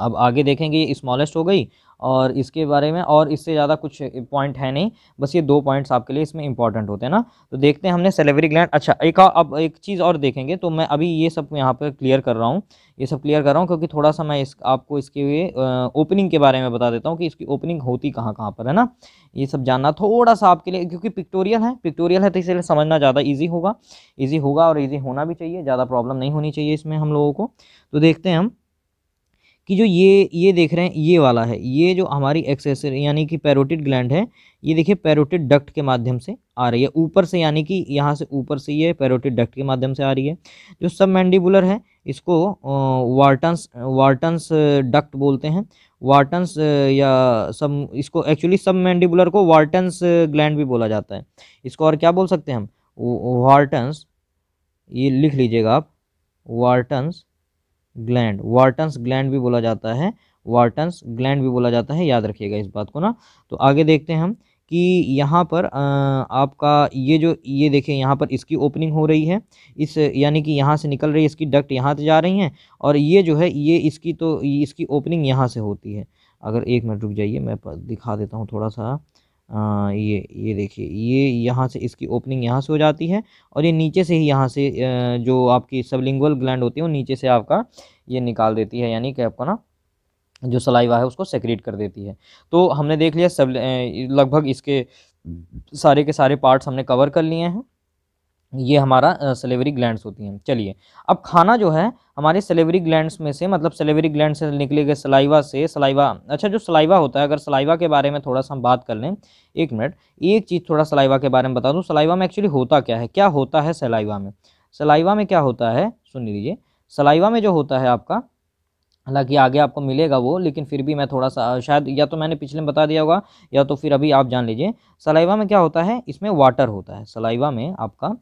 अब आगे देखेंगे ये स्मॉलेस्ट हो गई और इसके बारे में और इससे ज़्यादा कुछ पॉइंट है नहीं बस ये दो पॉइंट्स आपके लिए इसमें इंपॉर्टेंट होते हैं ना तो देखते हैं हमने सेलेवरी ग्लैंड अच्छा एक अब एक चीज़ और देखेंगे तो मैं अभी ये सब यहाँ पर क्लियर कर रहा हूँ ये सब क्लियर कर रहा हूँ क्योंकि थोड़ा सा मैं इस आपको इसके लिए ओपनिंग के बारे में बता देता हूँ कि इसकी ओपनिंग होती कहाँ कहाँ पर है ना ये सब जानना थोड़ा सा आपके लिए क्योंकि पिक्टोरियल है पिक्टोरियल है तो इसलिए समझना ज़्यादा ईजी होगा ईजी होगा और ईजी होना भी चाहिए ज़्यादा प्रॉब्लम नहीं होनी चाहिए इसमें हम लोगों को तो देखते हैं हम कि जो ये ये देख रहे हैं ये वाला है ये जो हमारी एक्सेसर यानी कि पैरोटिड ग्लैंड है ये देखिए पैरोटिड डक्ट के माध्यम से आ रही है ऊपर से यानी कि यहाँ से ऊपर से ये पैरोटिड डक्ट के माध्यम से आ रही है जो सब मैंडिबुलर है इसको वार्टन्स वार्टन्स डक्ट बोलते हैं वार्टन्स या सब इसको एक्चुअली सब मैंडिबुलर को वार्टन्स ग्लैंड भी बोला जाता है इसको और क्या बोल सकते हैं हम वार्टन्स ये लिख लीजिएगा आप वार्टन्स ग्लैंड वार्टन्स ग्लैंड भी बोला जाता है वार्टन्स ग्लैंड भी बोला जाता है याद रखिएगा इस बात को ना तो आगे देखते हैं हम कि यहाँ पर आपका ये जो ये देखें यहाँ पर इसकी ओपनिंग हो रही है इस यानी कि यहाँ से निकल रही है इसकी डक्ट यहाँ से जा रही हैं और ये जो है ये इसकी तो इसकी ओपनिंग यहाँ से होती है अगर एक मिनट रुक जाइए मैं दिखा देता हूँ थोड़ा सा आ, ये ये देखिए ये यहाँ से इसकी ओपनिंग यहाँ से हो जाती है और ये नीचे से ही यहाँ से जो आपकी सबलिंगुअल ग्लैंड होती है वो नीचे से आपका ये निकाल देती है यानी कि आपका ना जो सलाइवा है उसको सेक्रेट कर देती है तो हमने देख लिया सब लगभग इसके सारे के सारे पार्ट्स हमने कवर कर लिए हैं ये हमारा सेलेवरी ग्लैंड्स होती हैं चलिए अब खाना जो है हमारे सेलेवरी ग्लैंड्स में से मतलब सेलेवरी ग्लैंड से निकले गए सलाइवा से सलाइवा अच्छा जो सलाइवा होता है अगर सलाइवा के बारे में थोड़ा सा हम बात कर लें एक मिनट एक चीज़ थोड़ा सलाइवा के बारे में बता दूँ सलाइवा में एक्चुअली होता क्या है क्या होता है सलाइवा में सलाइवा में क्या होता है सुन लीजिए सलाइवा में जो होता है आपका हालांकि आगे आपको मिलेगा वो लेकिन फिर भी मैं थोड़ा सा शायद या तो मैंने पिछले में बता दिया होगा या तो फिर अभी आप जान लीजिए सलाइवा में क्या होता है इसमें वाटर होता है सलाइवा में आपका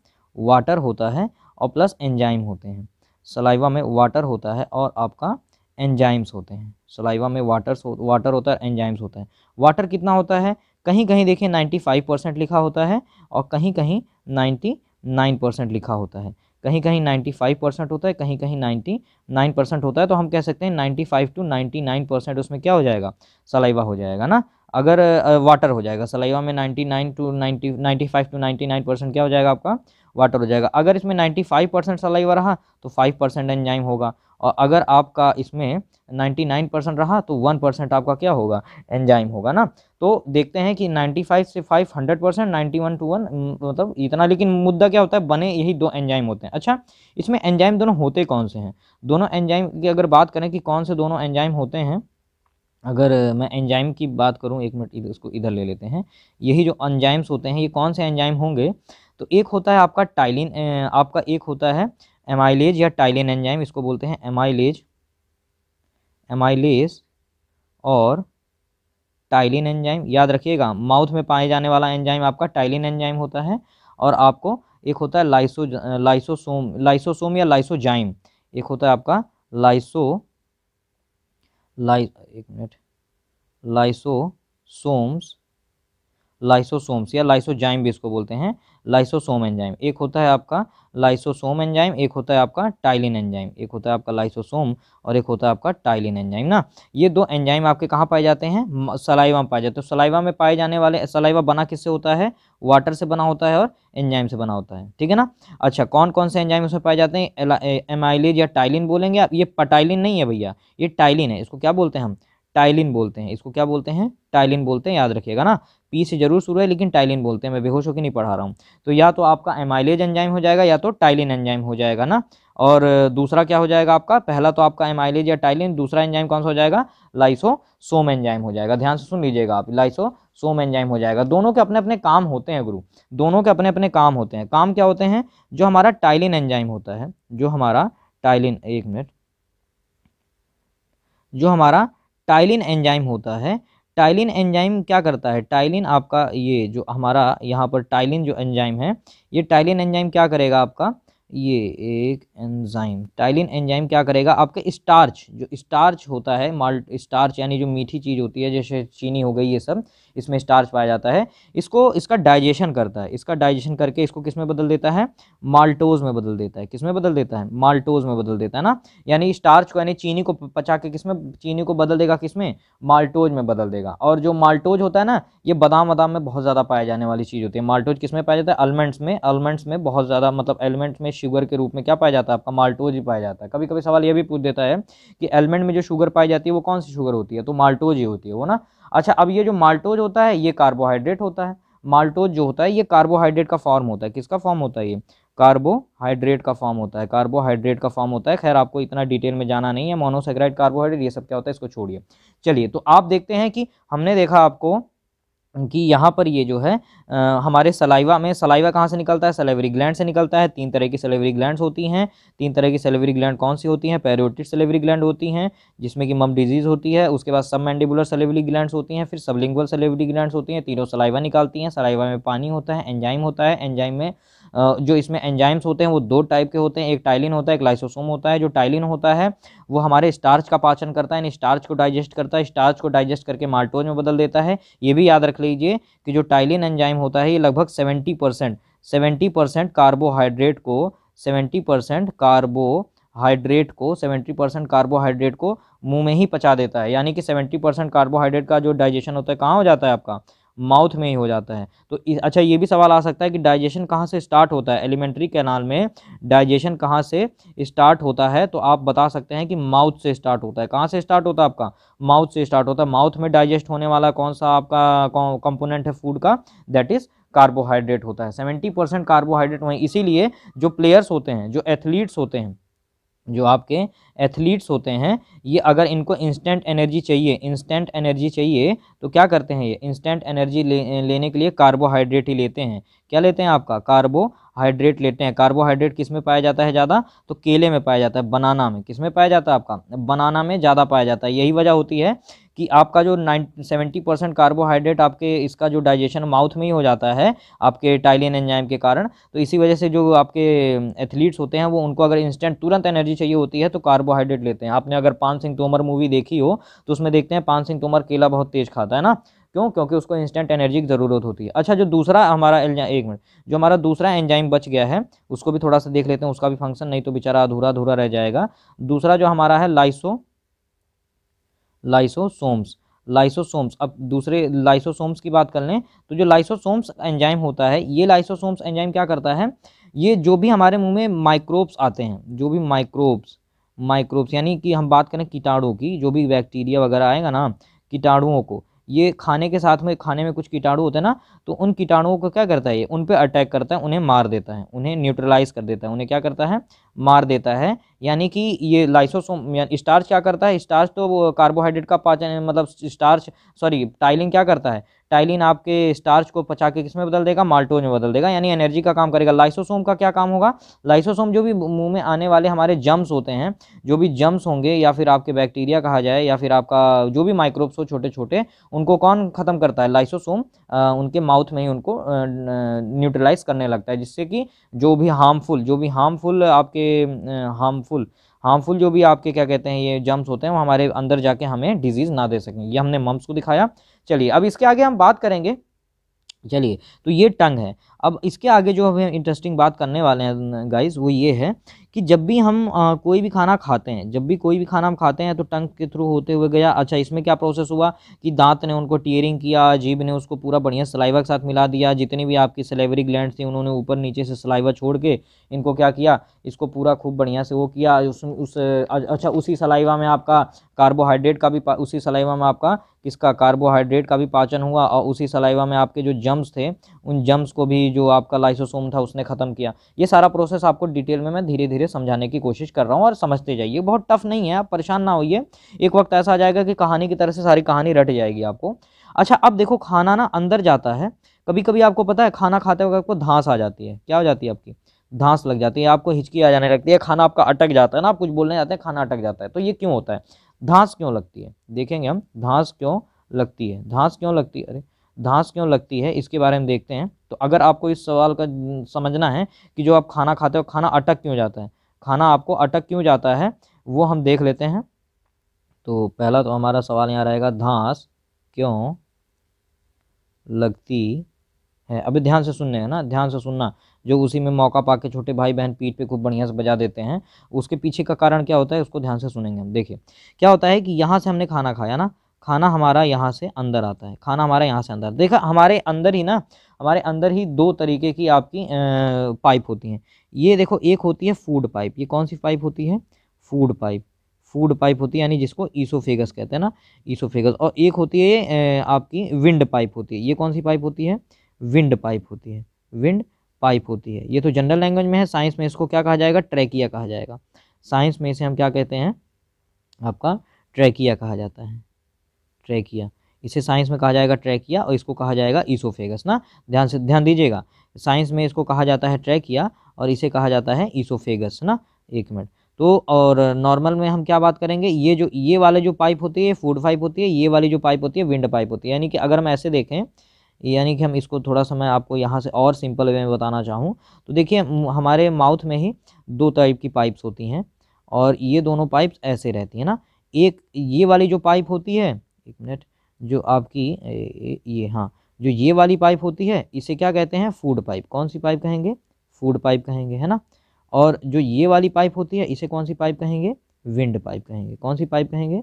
वाटर होता है और प्लस एंजाइम होते हैं सलाइवा में वाटर होता है और आपका एंजाइम्स होते हैं सलाइवा में वाटर्स हो, वाटर होता है एंजाइम्स होता है वाटर कितना होता है कहीं कहीं देखिए 95 परसेंट लिखा होता है और कहीं कहीं 99 परसेंट लिखा होता है कहीं कहीं 95 परसेंट होता है कहीं कहीं 99 परसेंट होता है तो हम कह सकते हैं 95 टू 99 परसेंट उसमें क्या हो जाएगा सलाइवा हो जाएगा ना अगर वाटर हो जाएगा सलाइवा में nine to ninety five to nine percent क्या हो जाएगा आपका वाटर हो जाएगा अगर इसमें 95 परसेंट सलाइवा रहा तो 5 परसेंट एंजाइम होगा और अगर आपका इसमें 99 परसेंट रहा तो 1 परसेंट आपका क्या होगा एंजाइम होगा ना तो देखते हैं कि 95 से 5 hundred percent ninety one to one मतलब इतना लेकिन मुद्दा क्या होता है बने यही दो एंजाइम होते हैं अच्छा इसमें एंजाइम दोनों होते कौन से हैं दोनों एंजाइम की अगर बात करें कि कौन से दोनों एंजाइम होते हैं अगर मैं एंजाइम की बात करूं एक मिनट इसको इधर ले लेते हैं यही जो एंजाइम्स होते हैं ये कौन से एंजाइम होंगे तो एक होता है आपका टाइलिन आपका एक होता है एमाइलेज या टाइलिन एंजाइम इसको बोलते हैं एमाइलेज एमाइलेज और टाइलिन एंजाइम याद रखिएगा माउथ में पाए जाने वाला एंजाइम आपका टाइलिन एंजाइम होता है और आपको एक होता है लाइसो लाइसोसोम लाइसोसोम या लाइसोजाइम एक होता है आपका लाइसो लाइस एक मिनट लाइसोसोम्स लाइसोसोम्स या लाइसोजाइम भी इसको बोलते हैं लाइसोसोम एंजाइम एक होता है आपका लाइसोसोम एंजाइम एक होता है आपका टाइलिन एंजाइम एक होता है आपका लाइसोसोम और एक होता है आपका टाइलिन एंजाइम ना ये दो एंजाइम आपके कहाँ पाए जाते हैं सलाइवा में पाए जाते हैं तो सलाइवा में पाए जाने वाले सलाइवा बना किससे होता है वाटर से बना होता है और एंजाइम से बना होता है ठीक है ना अच्छा कौन कौन से एंजाइम उसमें पाए जाते हैं एमाइलिज या टाइलिन बोलेंगे आप ये पटाइलिन नहीं है भैया ये टाइलिन है इसको क्या बोलते हैं हम टाइलिन बोलते हैं इसको क्या बोलते हैं टाइलिन बोलते हैं याद रखिएगा ना पी से जरूर शुरू है लेकिन टाइलिन बोलते हैं मैं बेहोश होकर नहीं पढ़ा रहा हूँ तो या तो आपका एमाइलेज एंजाइम हो जाएगा या तो टाइलिन एंजाइम हो जाएगा ना और दूसरा क्या हो जाएगा आपका पहला तो आपका एमाइलेज या टाइलिन दूसरा एंजाइम कौन सा हो जाएगा लाइसो सोम एंजाइम हो जाएगा ध्यान से सुन लीजिएगा आप लाइसो सोम एंजाइम हो जाएगा दोनों के अपने अपने काम होते हैं गुरु दोनों के अपने अपने काम होते हैं काम क्या होते हैं जो हमारा टाइलिन एंजाइम होता है जो हमारा टाइलिन एक मिनट जो हमारा टाइलिन एंजाइम होता है टाइलिन एंजाइम क्या करता है टाइलिन आपका ये जो हमारा यहाँ पर टाइलिन जो एंजाइम है ये टाइलिन एंजाइम क्या करेगा आपका ये एक एंजाइम टाइलिन एंजाइम क्या करेगा आपके स्टार्च जो स्टार्च होता है माल्ट स्टार्च यानी जो मीठी चीज़ होती है जैसे चीनी हो गई ये सब इसमें स्टार्च पाया जाता है इसको इसका डाइजेशन करता है इसका डाइजेशन करके इसको किस में बदल देता है माल्टोज में बदल देता है किस में बदल देता है माल्टोज में बदल देता है ना यानी स्टार्च को यानी चीनी को पचा के किस में चीनी को बदल देगा किस में माल्टोज में बदल देगा और जो माल्टोज होता है ना ये बादाम वदाम में बहुत ज़्यादा पाया जाने वाली चीज़ होती है माल्टोज किस में पाया जाता है अलमंड्स में अलमंड्स में बहुत ज़्यादा मतलब एलिमेंट्स में शुगर के रूप में क्या पाया जाता है आपका माल्टोज ही पाया जाता है कभी कभी सवाल ये भी पूछ देता है कि एलिमेंट में जो शुगर पाई जाती है वो कौन सी शुगर होती है तो माल्टोज ही होती है वो ना अच्छा अब ये जो माल्टोज होता है ये कार्बोहाइड्रेट होता है माल्टोज जो होता है ये कार्बोहाइड्रेट का फॉर्म होता है किसका फॉर्म होता है ये कार्बोहाइड्रेट का फॉर्म होता है कार्बोहाइड्रेट का फॉर्म होता है खैर आपको इतना डिटेल में जाना नहीं है मोनोसेक्राइड कार्बोहाइड्रेट ये सब क्या होता है इसको छोड़िए चलिए तो आप देखते हैं कि हमने देखा आपको कि यहाँ पर ये जो है आ, हमारे सलाइवा में सलाइवा कहाँ से निकलता है सलेवरी ग्लैंड से निकलता है तीन तरह की सलेवरी ग्लैंड होती हैं तीन तरह की सलेवरी ग्लैंड कौन सी होती हैं पैरोटिड सलेवरी ग्लैंड होती हैं जिसमें कि मम डिजीज़ होती है उसके बाद सब मैंडिबुलर सलेवरी ग्लैंड होती हैं फिर सबलिंगुअल सलेवरी ग्लैंड होती हैं तीनों सलाइवा निकालती हैं सलाइवा में पानी होता है एंजाइम होता है एंजाइम में जो इसमें एंजाइम्स होते हैं वो दो टाइप के होते हैं एक टाइलिन होता है एक लाइसोसोम होता है जो टाइलिन होता है वो हमारे स्टार्च का पाचन करता है स्टार्च को डाइजेस्ट करता है स्टार्च को डाइजेस्ट करके माल्टोज में बदल देता है ये भी याद रख लीजिए कि जो टाइलिन एंजाइम होता है ये लगभग seventy percent seventy percent carbohydrate को सेवेंटी परसेंट कार्बो हाइड्रेट को सेवेंटी परसेंट कार्बोहाइड्रेट को मुंह में ही पचा देता है यानी कि सेवेंटी परसेंट कार्बोहाइड्रेट का जो डाइजेशन होता है कहाँ हो जाता है आपका माउथ में ही हो जाता है तो इस, अच्छा ये भी सवाल आ सकता है कि डाइजेशन कहाँ से स्टार्ट होता है एलिमेंट्री कैनाल में डाइजेशन कहाँ से स्टार्ट होता है तो आप बता सकते हैं कि माउथ से स्टार्ट होता है कहाँ से स्टार्ट होता है आपका माउथ से स्टार्ट होता है माउथ में डाइजेस्ट होने वाला कौन सा आपका कंपोनेंट है फूड का दैट इज़ कार्बोहाइड्रेट होता है सेवेंटी परसेंट कार्बोहाइड्रेट वहीं इसीलिए जो प्लेयर्स होते हैं जो एथलीट्स होते हैं जो आपके एथलीट्स होते हैं ये अगर इनको इंस्टेंट एनर्जी चाहिए इंस्टेंट एनर्जी चाहिए तो क्या करते हैं ये इंस्टेंट एनर्जी ले, लेने के लिए कार्बोहाइड्रेट ही लेते हैं क्या लेते हैं आपका कार्बोहाइड्रेट लेते हैं कार्बोहाइड्रेट किस में पाया जाता है ज़्यादा तो केले में पाया जाता है बनाना में किस में पाया जाता है आपका बनाना में ज़्यादा पाया जाता है यही वजह होती है कि आपका जो नाइन सेवेंटी परसेंट कार्बोहाइड्रेट आपके इसका जो डाइजेशन माउथ में ही हो जाता है आपके टाइलिन एंजाइम के कारण तो इसी वजह से जो आपके एथलीट्स होते हैं वो उनको अगर इंस्टेंट तुरंत एनर्जी चाहिए होती है तो कार्बोहाइड्रेट लेते हैं आपने अगर पान सिंह तोमर मूवी देखी हो तो उसमें देखते हैं पान सिंह तोमर केला बहुत तेज़ खाता है ना क्यों क्योंकि उसको इंस्टेंट एनर्जी की ज़रूरत होती है अच्छा जो दूसरा हमारा एंजाइम एक मिनट जो हमारा दूसरा एंजाइम बच गया है उसको भी थोड़ा सा देख लेते हैं उसका भी फंक्शन नहीं तो बेचारा अधूरा अधूरा रह जाएगा दूसरा जो हमारा है लाइसो लाइसोसोम्स लाइसोसोम्स अब दूसरे लाइसोसोम्स की बात कर लें तो जो लाइसोसोम्स एंजाइम होता है ये लाइसोसोम्स एंजाइम क्या करता है ये जो भी हमारे मुंह में माइक्रोब्स आते हैं जो भी माइक्रोब्स माइक्रोब्स यानी कि हम बात करें कीटाणु की जो भी बैक्टीरिया वगैरह आएगा ना कीटाणुओं को ये खाने के साथ में खाने में कुछ कीटाणु होते हैं ना तो उन कीटाणुओं को क्या करता है ये उन पर अटैक करता है उन्हें मार देता है उन्हें न्यूट्रलाइज कर देता है उन्हें क्या करता है मार देता है यानी कि ये लाइसोसोम स्टार्च क्या करता है स्टार्च तो कार्बोहाइड्रेट का पाचन मतलब स्टार्च सॉरी टाइलिंग क्या करता है टाइलिन आपके स्टार्च को पचा के किस में बदल देगा माल्टोज में बदल देगा यानी एनर्जी का काम करेगा लाइसोसोम का क्या काम होगा लाइसोसोम जो भी मुंह में आने वाले हमारे जम्स होते हैं जो भी जम्स होंगे या फिर आपके बैक्टीरिया कहा जाए या फिर आपका जो भी माइक्रोब्स हो छोटे छोटे उनको कौन ख़त्म करता है लाइसोसोम उनके माउथ में ही उनको न्यूट्रलाइज करने लगता है जिससे कि जो भी हार्मफुल जो भी हार्मफुल आपके हार्मफुल हार्मफुल जो भी आपके क्या कहते हैं ये जम्स होते हैं वो हमारे अंदर जाके हमें डिजीज़ ना दे सकें ये हमने मम्स को दिखाया चलिए अब इसके आगे हम बात करेंगे चलिए तो ये टंग है अब इसके आगे जो हमें इंटरेस्टिंग बात करने वाले हैं गाइस वो ये है कि जब भी हम आ, कोई भी खाना खाते हैं जब भी कोई भी खाना हम खाते हैं तो टंक के थ्रू होते हुए गया अच्छा इसमें क्या प्रोसेस हुआ कि दांत ने उनको टीयरिंग किया जीभ ने उसको पूरा बढ़िया सलाइवा के साथ मिला दिया जितनी भी आपकी सलेवरी ग्लैंड थी उन्होंने ऊपर नीचे से सलाइवा छोड़ के इनको क्या किया इसको पूरा खूब बढ़िया से वो किया उस, उस अच्छा उसी सलाइवा में आपका कार्बोहाइड्रेट का भी उसी सलाइवा में आपका किसका कार्बोहाइड्रेट का भी पाचन हुआ और उसी सलाइवा में आपके जो जम्स थे उन जम्स को भी जो आपका लाइसोसोम था उसने ख़त्म किया ये सारा प्रोसेस आपको डिटेल में मैं धीरे धीरे समझाने की कोशिश कर रहा हूँ और समझते जाइए बहुत टफ नहीं है आप परेशान ना होइए एक वक्त ऐसा आ जाएगा कि कहानी की तरह से सारी कहानी रट जाएगी आपको अच्छा अब देखो खाना ना अंदर जाता है कभी कभी आपको पता है खाना खाते वक्त आपको धांस आ जाती है क्या हो जाती है आपकी धांस लग जाती है आपको हिचकी आ जाने लगती है खाना आपका अटक जाता है ना आप कुछ बोलने जाते हैं खाना अटक जाता है तो ये क्यों होता है धांस क्यों लगती है देखेंगे हम धांस क्यों लगती है धांस क्यों लगती है अरे धांस क्यों लगती है इसके बारे में देखते हैं तो अगर आपको इस सवाल का समझना है कि जो आप खाना खाते हो खाना अटक क्यों जाता है खाना आपको अटक क्यों जाता है वो हम देख लेते हैं तो पहला तो हमारा सवाल यहाँ रहेगा धांस क्यों लगती है अभी ध्यान से सुनने हैं ना ध्यान से सुनना जो उसी में मौका पा के छोटे भाई बहन पीठ पे खूब बढ़िया से बजा देते हैं उसके पीछे का कारण क्या होता है उसको ध्यान से सुनेंगे हम देखिए क्या होता है कि यहाँ से हमने खाना खाया ना खाना हमारा यहाँ से अंदर आता है खाना हमारा यहाँ से अंदर देखा हमारे अंदर ही ना हमारे अंदर ही दो तरीके की आपकी पाइप होती हैं ये देखो एक होती है फूड पाइप ये कौन सी पाइप होती है फूड पाइप फूड पाइप होती है यानी जिसको ईसोफेगस कहते हैं ना ईसोफेगस और एक होती है आपकी विंड पाइप होती है ये कौन सी पाइप होती है विंड पाइप होती है विंड पाइप होती है ये तो जनरल लैंग्वेज में है साइंस में इसको क्या कहा जाएगा ट्रैकिया कहा जाएगा साइंस में इसे हम क्या कहते हैं आपका ट्रैकिया कहा जाता है ट्रैकिया इसे साइंस में कहा जाएगा ट्रैकिया और इसको कहा जाएगा ईसोफेगस ना ध्यान से ध्यान दीजिएगा साइंस में इसको कहा जाता है ट्रैकिया और इसे कहा जाता है ईसोफेगस ना एक मिनट तो और नॉर्मल में हम क्या बात करेंगे ये जो ये वाले जो पाइप होती है फूड पाइप होती है ये वाली जो पाइप होती है विंड पाइप होती है यानी कि अगर हम ऐसे देखें यानी कि हम इसको थोड़ा सा मैं आपको यहाँ से और सिंपल वे में बताना चाहूँ तो देखिए हमारे माउथ में ही दो टाइप की पाइप्स होती हैं और ये दोनों पाइप्स ऐसे रहती हैं ना एक ये वाली जो पाइप होती है एक मिनट जो आपकी ये हाँ जो ये वाली पाइप होती है इसे क्या कहते हैं फूड पाइप कौन सी पाइप कहेंगे फूड पाइप कहेंगे है ना और जो ये वाली पाइप होती है इसे कौन सी पाइप कहेंगे विंड पाइप कहेंगे कौन सी पाइप कहेंगे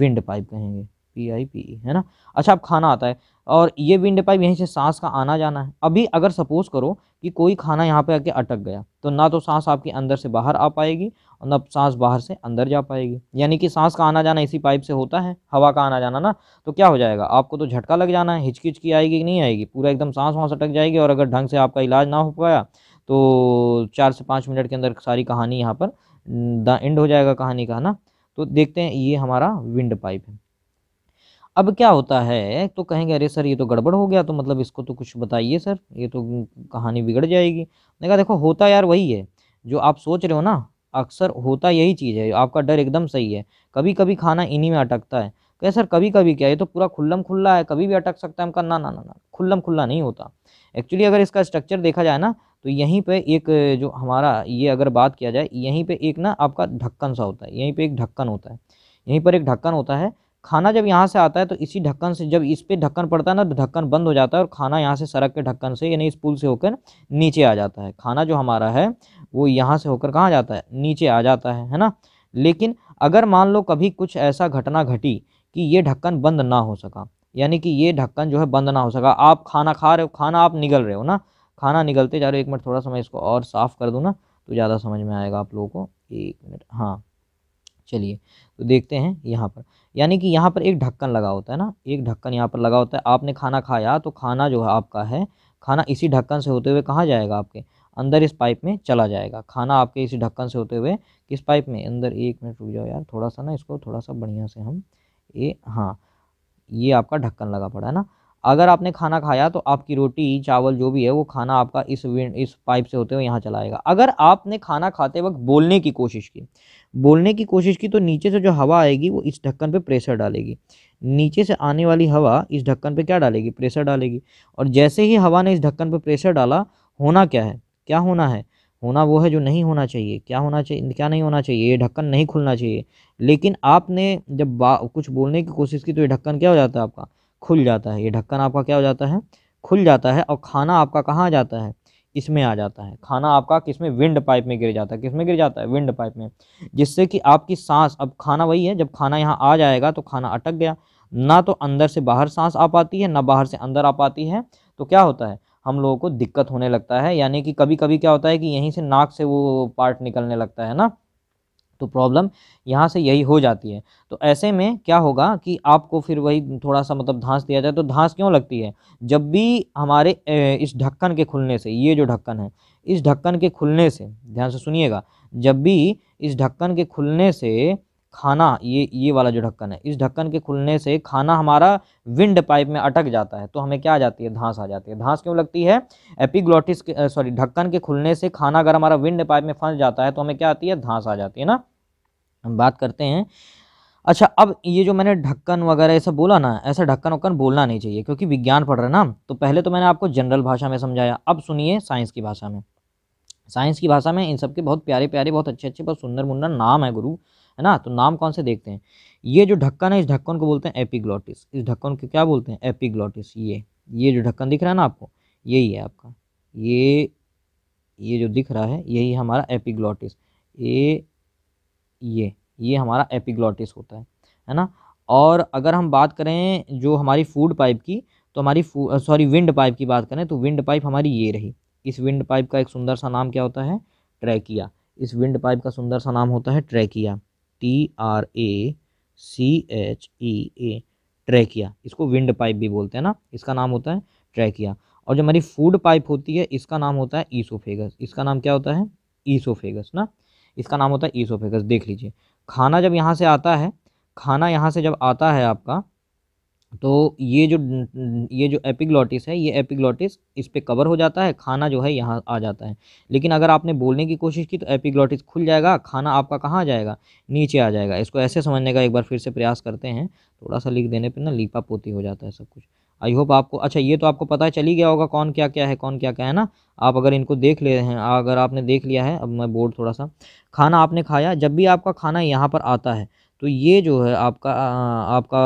विंड पाइप कहेंगे पी आई पी है ना अच्छा अब खाना आता है और ये विंड पाइप यहीं से सांस का आना जाना है अभी अगर सपोज करो कि कोई खाना यहाँ पे आके अटक गया तो ना तो सांस आपके अंदर से बाहर आ पाएगी और ना सांस बाहर से अंदर जा पाएगी यानी कि सांस का आना जाना इसी पाइप से होता है हवा का आना जाना ना तो क्या हो जाएगा आपको तो झटका लग जाना है हिचकी हिचकी आएगी कि नहीं आएगी पूरा एकदम सांस वहाँ से अटक जाएगी और अगर ढंग से आपका इलाज ना हो पाया तो चार से पाँच मिनट के अंदर सारी कहानी यहाँ पर द एंड हो जाएगा कहानी का ना तो देखते हैं ये हमारा विंड पाइप है अब क्या होता है तो कहेंगे अरे सर ये तो गड़बड़ हो गया तो मतलब इसको तो कुछ बताइए सर ये तो कहानी बिगड़ जाएगी मैंने कहा देखो होता यार वही है जो आप सोच रहे हो ना अक्सर होता यही चीज़ है आपका डर एकदम सही है कभी कभी खाना इन्हीं में अटकता है कह सर कभी कभी क्या ये तो पूरा खुल्लम खुल्ला है कभी भी अटक सकता है हमका ना ना ना ना खुल्लम खुल्ला नहीं होता एक्चुअली अगर इसका स्ट्रक्चर देखा जाए ना तो यहीं पे एक जो हमारा ये अगर बात किया जाए यहीं पे एक ना आपका ढक्कन सा होता है यहीं पे एक ढक्कन होता है यहीं पर एक ढक्कन होता है खाना जब यहाँ से आता है तो इसी ढक्कन से जब इस पर ढक्कन पड़ता है ना तो ढक्कन बंद हो जाता है और खाना यहाँ से सड़क के ढक्कन से यानी इस पुल से होकर नीचे आ जाता है खाना जो हमारा है वो यहाँ से होकर कहाँ जाता है नीचे आ जाता है है ना लेकिन अगर मान लो कभी कुछ ऐसा घटना घटी कि ये ढक्कन बंद ना हो सका यानी कि ये ढक्कन जो है बंद ना हो सका आप खाना खा रहे हो खाना आप निगल रहे हो ना खाना निगलते जा रहे हो एक मिनट थोड़ा सा मैं इसको और साफ़ कर दूँ ना तो ज़्यादा समझ में आएगा आप लोगों को एक मिनट हाँ चलिए तो देखते हैं यहाँ पर यानी कि यहाँ पर एक ढक्कन लगा होता है ना एक ढक्कन यहाँ पर लगा होता है आपने खाना खाया तो खाना जो है आपका है खाना इसी ढक्कन से होते हुए कहाँ जाएगा आपके अंदर इस पाइप में चला जाएगा खाना आपके इसी ढक्कन से होते हुए किस पाइप में अंदर एक मिनट रुक जाओ यार थोड़ा सा ना इसको थोड़ा सा बढ़िया से हम ये हाँ ये आपका ढक्कन लगा पड़ा है ना अगर आपने खाना खाया तो आपकी रोटी चावल जो भी है वो खाना आपका इस इस पाइप से होते हुए यहाँ चलाएगा अगर आपने खाना खाते वक्त बोलने की कोशिश की बोलने की कोशिश की तो नीचे से जो हवा आएगी वो इस ढक्कन पे प्रेशर डालेगी नीचे से आने वाली हवा इस ढक्कन पे क्या डालेगी प्रेशर डालेगी और जैसे ही हवा ने इस ढक्कन पे प्रेशर डाला होना क्या है क्या होना है होना वो है जो नहीं होना चाहिए क्या होना चाहिए क्या नहीं होना चाहिए ये ढक्कन नहीं खुलना चाहिए लेकिन आपने जब कुछ बोलने की कोशिश की तो ये ढक्कन क्या हो जाता है आपका खुल जाता है ये ढक्कन आपका क्या हो जाता है खुल जाता है और खाना आपका कहाँ जाता है इसमें आ जाता है खाना आपका किस में विंड पाइप में गिर जाता है किस में गिर जाता है विंड पाइप में जिससे कि आपकी सांस अब खाना वही है जब खाना यहाँ आ जाएगा तो खाना अटक गया ना तो अंदर से बाहर सांस आ पाती है ना बाहर से अंदर आ पाती है तो क्या होता है हम लोगों को दिक्कत होने लगता है यानी कि कभी कभी क्या होता है कि यहीं से नाक से वो पार्ट निकलने लगता है ना तो प्रॉब्लम यहाँ से यही हो जाती है तो ऐसे में क्या होगा कि आपको फिर वही थोड़ा सा मतलब धांस दिया जाए तो धांस क्यों लगती है जब भी हमारे इस ढक्कन के खुलने से ये जो ढक्कन है इस ढक्कन के खुलने से ध्यान से सुनिएगा जब भी इस ढक्कन के खुलने से खाना ये ये वाला जो ढक्कन है इस ढक्कन के खुलने से खाना हमारा विंड पाइप में अटक जाता है तो हमें क्या आ जाती है धांस आ जाती है धांस क्यों लगती है एपिग्लोटिस सॉरी ढक्कन के खुलने से खाना अगर हमारा विंड पाइप में फंस जाता है तो हमें क्या आती है धांस आ जाती है ना हम बात करते हैं अच्छा अब ये जो मैंने ढक्कन वगैरह ऐसा बोला ना ऐसा ढक्कन वक्कन बोलना नहीं चाहिए क्योंकि विज्ञान पढ़ रहे ना तो पहले तो मैंने आपको जनरल भाषा में समझाया अब सुनिए साइंस की भाषा में साइंस की भाषा में इन सब के बहुत प्यारे प्यारे बहुत अच्छे अच्छे बहुत सुंदर मुंदर नाम है गुरु है ना तो नाम कौन से देखते हैं ये जो ढक्कन है इस ढक्कन को बोलते हैं एपिग्लॉटिस इस ढक्कन को क्या बोलते हैं एपिग्लॉटिस ये ये जो ढक्कन दिख रहा है ना आपको यही है आपका ये ये जो दिख रहा है यही हमारा एपिग्लॉटिस ये ये ये हमारा एपिग्लॉटिस होता है है ना और अगर हम बात करें जो हमारी फूड पाइप की तो हमारी सॉरी विंड पाइप की बात करें तो विंड पाइप हमारी ये रही इस विंड पाइप का एक सुंदर सा नाम क्या होता है ट्रैकिया इस विंड पाइप का सुंदर सा नाम होता है trachea T R A C H E A trachea इसको विंड पाइप भी बोलते हैं ना इसका नाम होता है ट्रैकिया और जो हमारी फूड पाइप होती है इसका नाम होता है ईसोफेगस इसका नाम क्या होता है ईसोफेगस ना इसका नाम होता है ईसोफेगस देख लीजिए खाना जब यहाँ से आता है खाना यहाँ से जब आता है आपका तो ये जो ये जो एपिग्लॉटिस है ये एपिग्लॉटिस इस पर कवर हो जाता है खाना जो है यहाँ आ जाता है लेकिन अगर आपने बोलने की कोशिश की तो एपिग्लॉटिस खुल जाएगा खाना आपका कहाँ जाएगा नीचे आ जाएगा इसको ऐसे समझने का एक बार फिर से प्रयास करते हैं थोड़ा सा लिख देने पर ना लीपा पोती हो जाता है सब कुछ आई होप आपको अच्छा ये तो आपको पता है चली गया होगा कौन क्या क्या है कौन क्या क्या है ना आप अगर इनको देख ले हैं अगर आपने देख लिया है अब मैं बोर्ड थोड़ा सा खाना आपने खाया जब भी आपका खाना यहाँ पर आता है तो ये जो है आपका आपका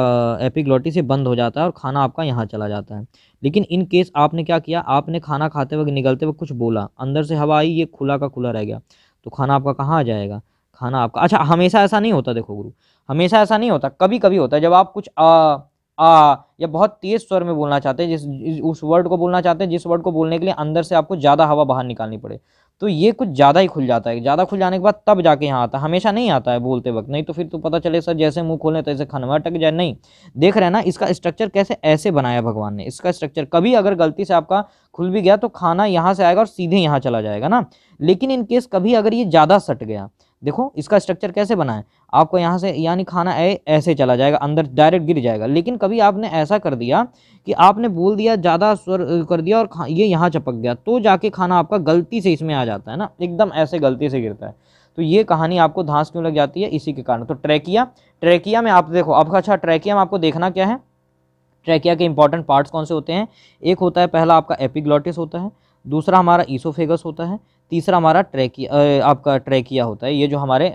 एपिग्लॉटी से बंद हो जाता है और खाना आपका यहाँ चला जाता है लेकिन इन केस आपने क्या किया आपने खाना खाते वक्त निकलते वक्त कुछ बोला अंदर से हवा आई ये खुला का खुला रह गया तो खाना आपका कहाँ आ जाएगा खाना आपका अच्छा हमेशा ऐसा नहीं होता देखो गुरु हमेशा ऐसा नहीं होता कभी कभी होता है जब आप कुछ आ, आ या बहुत तेज स्वर में बोलना चाहते हैं जिस उस वर्ड को बोलना चाहते हैं जिस वर्ड को बोलने के लिए अंदर से आपको ज़्यादा हवा बाहर निकालनी पड़े तो ये कुछ ज़्यादा ही खुल जाता है ज़्यादा खुल जाने के बाद तब जाके यहाँ आता है हमेशा नहीं आता है बोलते वक्त नहीं तो फिर तो पता चले सर जैसे मुंह खोलें तैसे तो खनवा टक जाए नहीं देख रहे हैं ना इसका स्ट्रक्चर कैसे ऐसे बनाया भगवान ने इसका स्ट्रक्चर कभी अगर गलती से आपका खुल भी गया तो खाना यहाँ से आएगा और सीधे यहाँ चला जाएगा ना लेकिन इनकेस कभी अगर ये ज़्यादा सट गया देखो इसका स्ट्रक्चर कैसे बना है आपको यहाँ से यानी खाना ए ऐसे चला जाएगा अंदर डायरेक्ट गिर जाएगा लेकिन कभी आपने ऐसा कर दिया कि आपने बोल दिया ज़्यादा स्वर कर दिया और ये यहाँ चपक गया तो जाके खाना आपका गलती से इसमें आ जाता है ना एकदम ऐसे गलती से गिरता है तो ये कहानी आपको धांस क्यों लग जाती है इसी के कारण तो ट्रैकिया ट्रैकिया में आप देखो आपका अच्छा ट्रैकिया में आपको देखना क्या है ट्रैकिया के इंपॉर्टेंट पार्ट्स कौन से होते हैं एक होता है पहला आपका एपिग्लॉटिस होता है दूसरा हमारा ईसोफेगस होता है तीसरा हमारा ट्रैकिया आपका ट्रैकिया होता है ये जो हमारे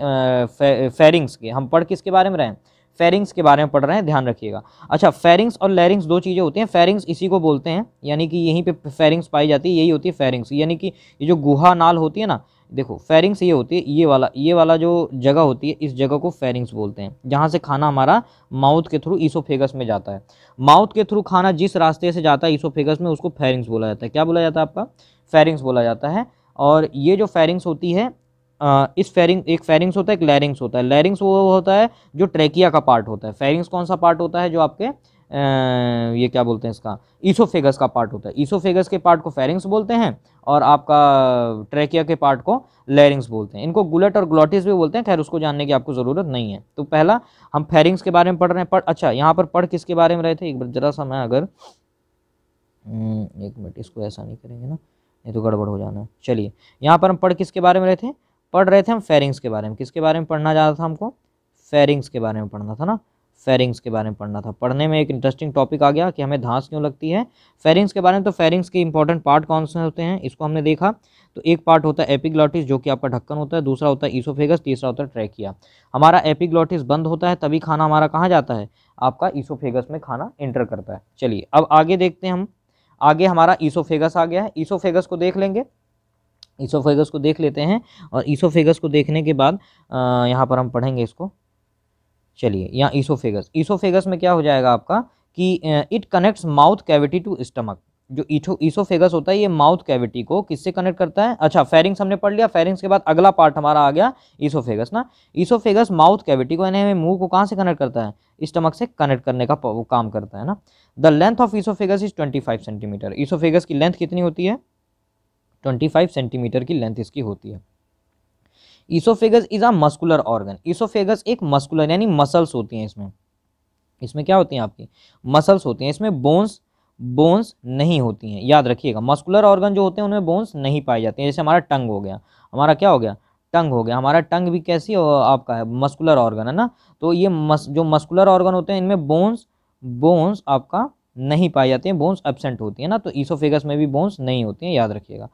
फे, फेरिंग्स के हम पढ़ किसके बारे में रहे हैं फेरिंग्स के बारे में पढ़ रहे हैं ध्यान रखिएगा अच्छा फेरिंग्स और लैरिंग्स दो चीज़ें होती हैं फेरिंग्स इसी को बोलते हैं यानी कि यहीं पे फेरिंग्स पाई जाती है यही होती है फेरिंग्स यानी कि ये जो गुहा नाल होती है ना देखो फेरिंग्स ये होती है ये वाला ये वाला जो जगह होती है इस जगह को फेरिंग्स बोलते हैं जहाँ से खाना हमारा माउथ के थ्रू ईसोफेगस में जाता है माउथ के थ्रू खाना जिस रास्ते से जाता है ईसोफेगस में उसको फेरिंग्स बोला जाता है क्या बोला जाता है आपका फेरिंग्स बोला जाता है और ये जो फेरिंग्स होती है आ, इस फेरिंग एक फेरिंग्स होता है एक लैरिंग्स होता है लैरिंग्स वो होता है जो ट्रेकिया का पार्ट होता है फेरिंग्स कौन सा पार्ट होता है जो आपके आ, ये क्या बोलते हैं इसका ईसोफेगस का पार्ट होता है ईसोफेगस के पार्ट को फेरिंग्स बोलते हैं और आपका ट्रैकिया के पार्ट को लेरिंग्स बोलते हैं इनको गुलेट और ग्लॉटिस भी बोलते हैं खैर उसको जानने की आपको ज़रूरत नहीं है तो पहला हम फेरिंग्स के बारे में पढ़ रहे हैं पढ़ अच्छा यहाँ पर पढ़ किसके बारे में रहे थे एक बार जरा सा मैं अगर हम्म, एक मिनट इसको ऐसा नहीं करेंगे ना नहीं तो गड़बड़ हो जाना चलिए यहाँ पर हम पढ़ किसके बारे में रहे थे पढ़ रहे थे हम फेरिंग्स के बारे में किसके बारे में पढ़ना चाहता था हमको फेरिंग्स के बारे में पढ़ना था ना फेरिंग्स के बारे में पढ़ना था पढ़ने में एक इंटरेस्टिंग टॉपिक आ गया कि हमें धांस क्यों लगती है फेरिंग्स के बारे में तो फेरिंग्स के इंपॉर्टेंट पार्ट कौन से होते हैं इसको हमने देखा तो एक पार्ट होता है एपिग्लॉटिस जो कि आपका ढक्कन होता है दूसरा होता है ईसोफेगस तीसरा होता है ट्रैकिया हमारा एपिग्लॉटिस बंद होता है तभी खाना हमारा कहाँ जाता है आपका ईसोफेगस में खाना इंटर करता है चलिए अब आगे देखते हैं हम आगे हमारा ईसोफेगस आ गया है ईसोफेगस को देख लेंगे ईसोफेगस को देख लेते हैं और ईसोफेगस को देखने के बाद यहाँ पर हम पढ़ेंगे इसको चलिए यहाँ ईसोफेगस ईसोफेगस में क्या हो जाएगा आपका कि it connects mouth cavity to stomach जो इथो ईसोफेगस होता है ये माउथ कैविटी को किससे कनेक्ट करता है अच्छा फेरिंग्स हमने पढ़ लिया फेरिंग्स के बाद अगला पार्ट हमारा आ गया ईसोफेगस ना ईसोफेगस माउथ कैविटी को यानी मुंह को कहाँ से कनेक्ट करता है स्टमक से कनेक्ट करने का वो काम करता है ना the length of oesophagus is twenty five centimetre oesophagus की लेंथ कितनी होती है ट्वेंटी फाइव सेंटीमीटर की लेंथ इसकी होती है oesophagus is a muscular organ oesophagus एक मस्कुलर यानी मसल्स होती हैं इसमें इसमें क्या होती हैं आपकी मसल्स होती हैं इसमें बोन्स बोन्स नहीं होती हैं याद रखिएगा मस्कुलर ऑर्गन जो होते हैं उनमें बोन्स नहीं पाए जाते हैं जैसे हमारा टंग हो गया हमारा क्या हो गया टंग हो गया हमारा टंग भी कैसी आपका है मस्कुलर ऑर्गन है ना तो ये मस जो मस्कुलर ऑर्गन होते हैं इनमें बोन्स बोन्स आपका नहीं पाए जाते हैं बोन्स एबसेंट होती है ना तो ईसोफेगस में भी बोन्स नहीं होती हैं याद रखिएगा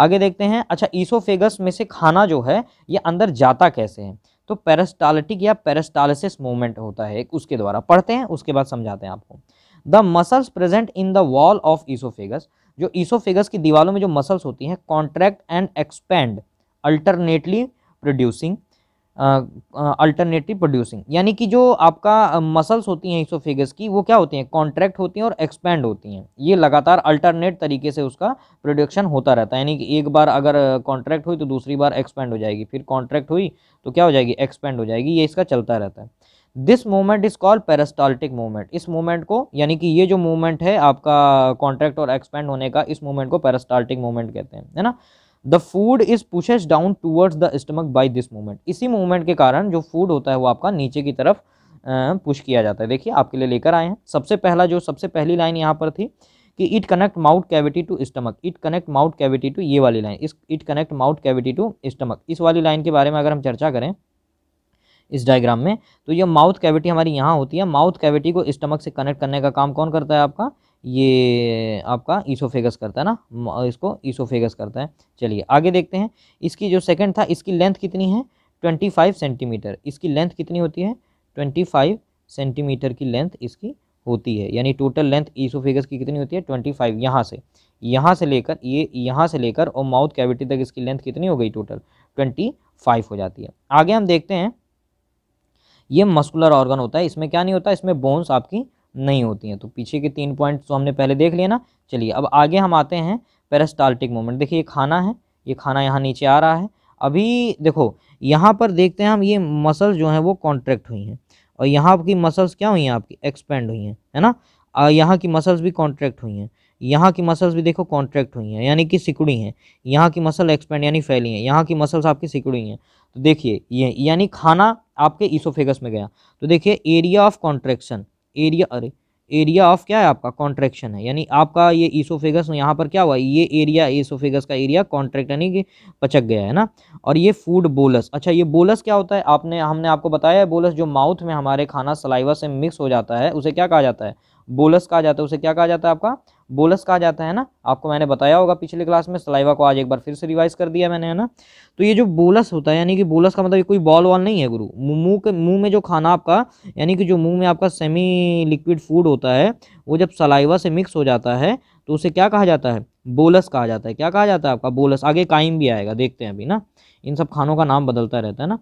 आगे देखते हैं अच्छा ईसोफेगस में से खाना जो है ये अंदर जाता कैसे है तो पेरेस्टालिटिक या पेरेस्टालिसिस मूवमेंट होता है उसके द्वारा पढ़ते हैं उसके बाद समझाते हैं आपको the muscles present in the wall of oesophagus जो ईसोफेगस की दीवारों में जो मसल्स होती हैं contract and expand alternately producing alternative producing यानी कि जो आपका मसल्स होती हैं इसोफेगस की वो क्या होती हैं कॉन्ट्रैक्ट होती हैं और एक्सपेंड होती हैं ये लगातार अल्टरनेट तरीके से उसका प्रोडक्शन होता रहता है यानी कि एक बार अगर कॉन्ट्रैक्ट हुई तो दूसरी बार एक्सपेंड हो जाएगी फिर कॉन्ट्रैक्ट हुई तो क्या हो जाएगी एक्सपेंड हो जाएगी ये इसका चलता रहता है this movement is called peristaltic movement इस मूवमेंट को यानी कि ये जो मूवमेंट है आपका कॉन्ट्रैक्ट और एक्सपेंड होने का इस मूवमेंट को पेरास्टाल्टिक मूवमेंट कहते हैं है ना the food is pushes down towards the stomach by this movement इसी मूवमेंट के कारण जो फूड होता है वो आपका नीचे की तरफ पुश किया जाता है देखिए आपके लिए लेकर आए हैं सबसे पहला जो सबसे पहली लाइन यहाँ पर थी कि it connect mouth cavity to stomach it connect mouth cavity to ये वाली लाइन इस it connect mouth cavity to stomach इस वाली लाइन के बारे में अगर हम चर्चा करें इस डायग्राम में तो ये माउथ कैविटी हमारी यहाँ होती है माउथ कैविटी को स्टमक से कनेक्ट करने का काम कौन करता है आपका ये आपका ईसोफेगस करता है ना इसको ईसोफेगस करता है चलिए आगे देखते हैं इसकी जो सेकंड था इसकी लेंथ कितनी है ट्वेंटी फाइव सेंटीमीटर इसकी लेंथ कितनी होती है ट्वेंटी फाइव सेंटीमीटर की लेंथ इसकी होती है यानी टोटल लेंथ ईसोफेगस की कितनी होती है ट्वेंटी फाइव यहाँ से यहाँ से लेकर ये यहाँ से लेकर और माउथ कैविटी तक इसकी लेंथ कितनी हो गई टोटल ट्वेंटी फाइव हो जाती है आगे हम देखते हैं ये मस्कुलर ऑर्गन होता है इसमें क्या नहीं होता इसमें बोन्स आपकी नहीं होती हैं तो पीछे के तीन पॉइंट तो हमने पहले देख लिया ना चलिए अब आगे हम आते हैं पेरास्टाल्टिक मूवमेंट देखिए ये खाना है ये खाना यहाँ नीचे आ रहा है अभी देखो यहाँ पर देखते हैं हम ये मसल्स जो हैं वो कॉन्ट्रैक्ट हुई हैं और यहाँ की मसल्स क्या हुई हैं आपकी एक्सपेंड हुई हैं है ना यहाँ की मसल्स भी कॉन्ट्रैक्ट हुई हैं यहाँ की मसल्स भी देखो कॉन्ट्रैक्ट हुई हैं यानी कि सिकुड़ी हैं यहाँ की मसल एक्सपेंड यानी फैली हैं यहाँ की मसल्स आपकी सिकुड़ी हैं तो देखिए ये यानी खाना आपके ईसोफेगस में गया तो देखिए एरिया ऑफ कॉन्ट्रेक्शन एरिया अरे एरिया ऑफ क्या है आपका कॉन्ट्रेक्शन है यानी आपका ये ईसोफेगस यहाँ पर क्या हुआ ये एरिया ईसोफेगस का एरिया कॉन्ट्रैक्ट यानी कि पचक गया है ना और ये फूड बोलस अच्छा ये बोलस क्या होता है आपने हमने आपको बताया है बोलस जो माउथ में हमारे खाना सलाइवा से मिक्स हो जाता है उसे क्या कहा जाता है बोलस कहा जाता है उसे क्या कहा जाता है आपका बोलस कहा जाता है ना आपको मैंने बताया होगा पिछले क्लास में सलाइवा को आज एक बार फिर से रिवाइज कर दिया मैंने है ना तो ये जो बोलस होता है यानी कि बोलस का मतलब कोई बॉल वॉल नहीं है गुरु मुंह के मुंह में जो खाना आपका यानी कि जो मुंह में आपका सेमी लिक्विड फूड होता है वो जब सलाइवा से मिक्स हो जाता है तो उसे क्या कहा जाता है बोलस कहा जाता है क्या कहा जाता है आपका बोलस आगे काइम भी आएगा देखते हैं अभी ना इन सब खानों का नाम बदलता रहता है ना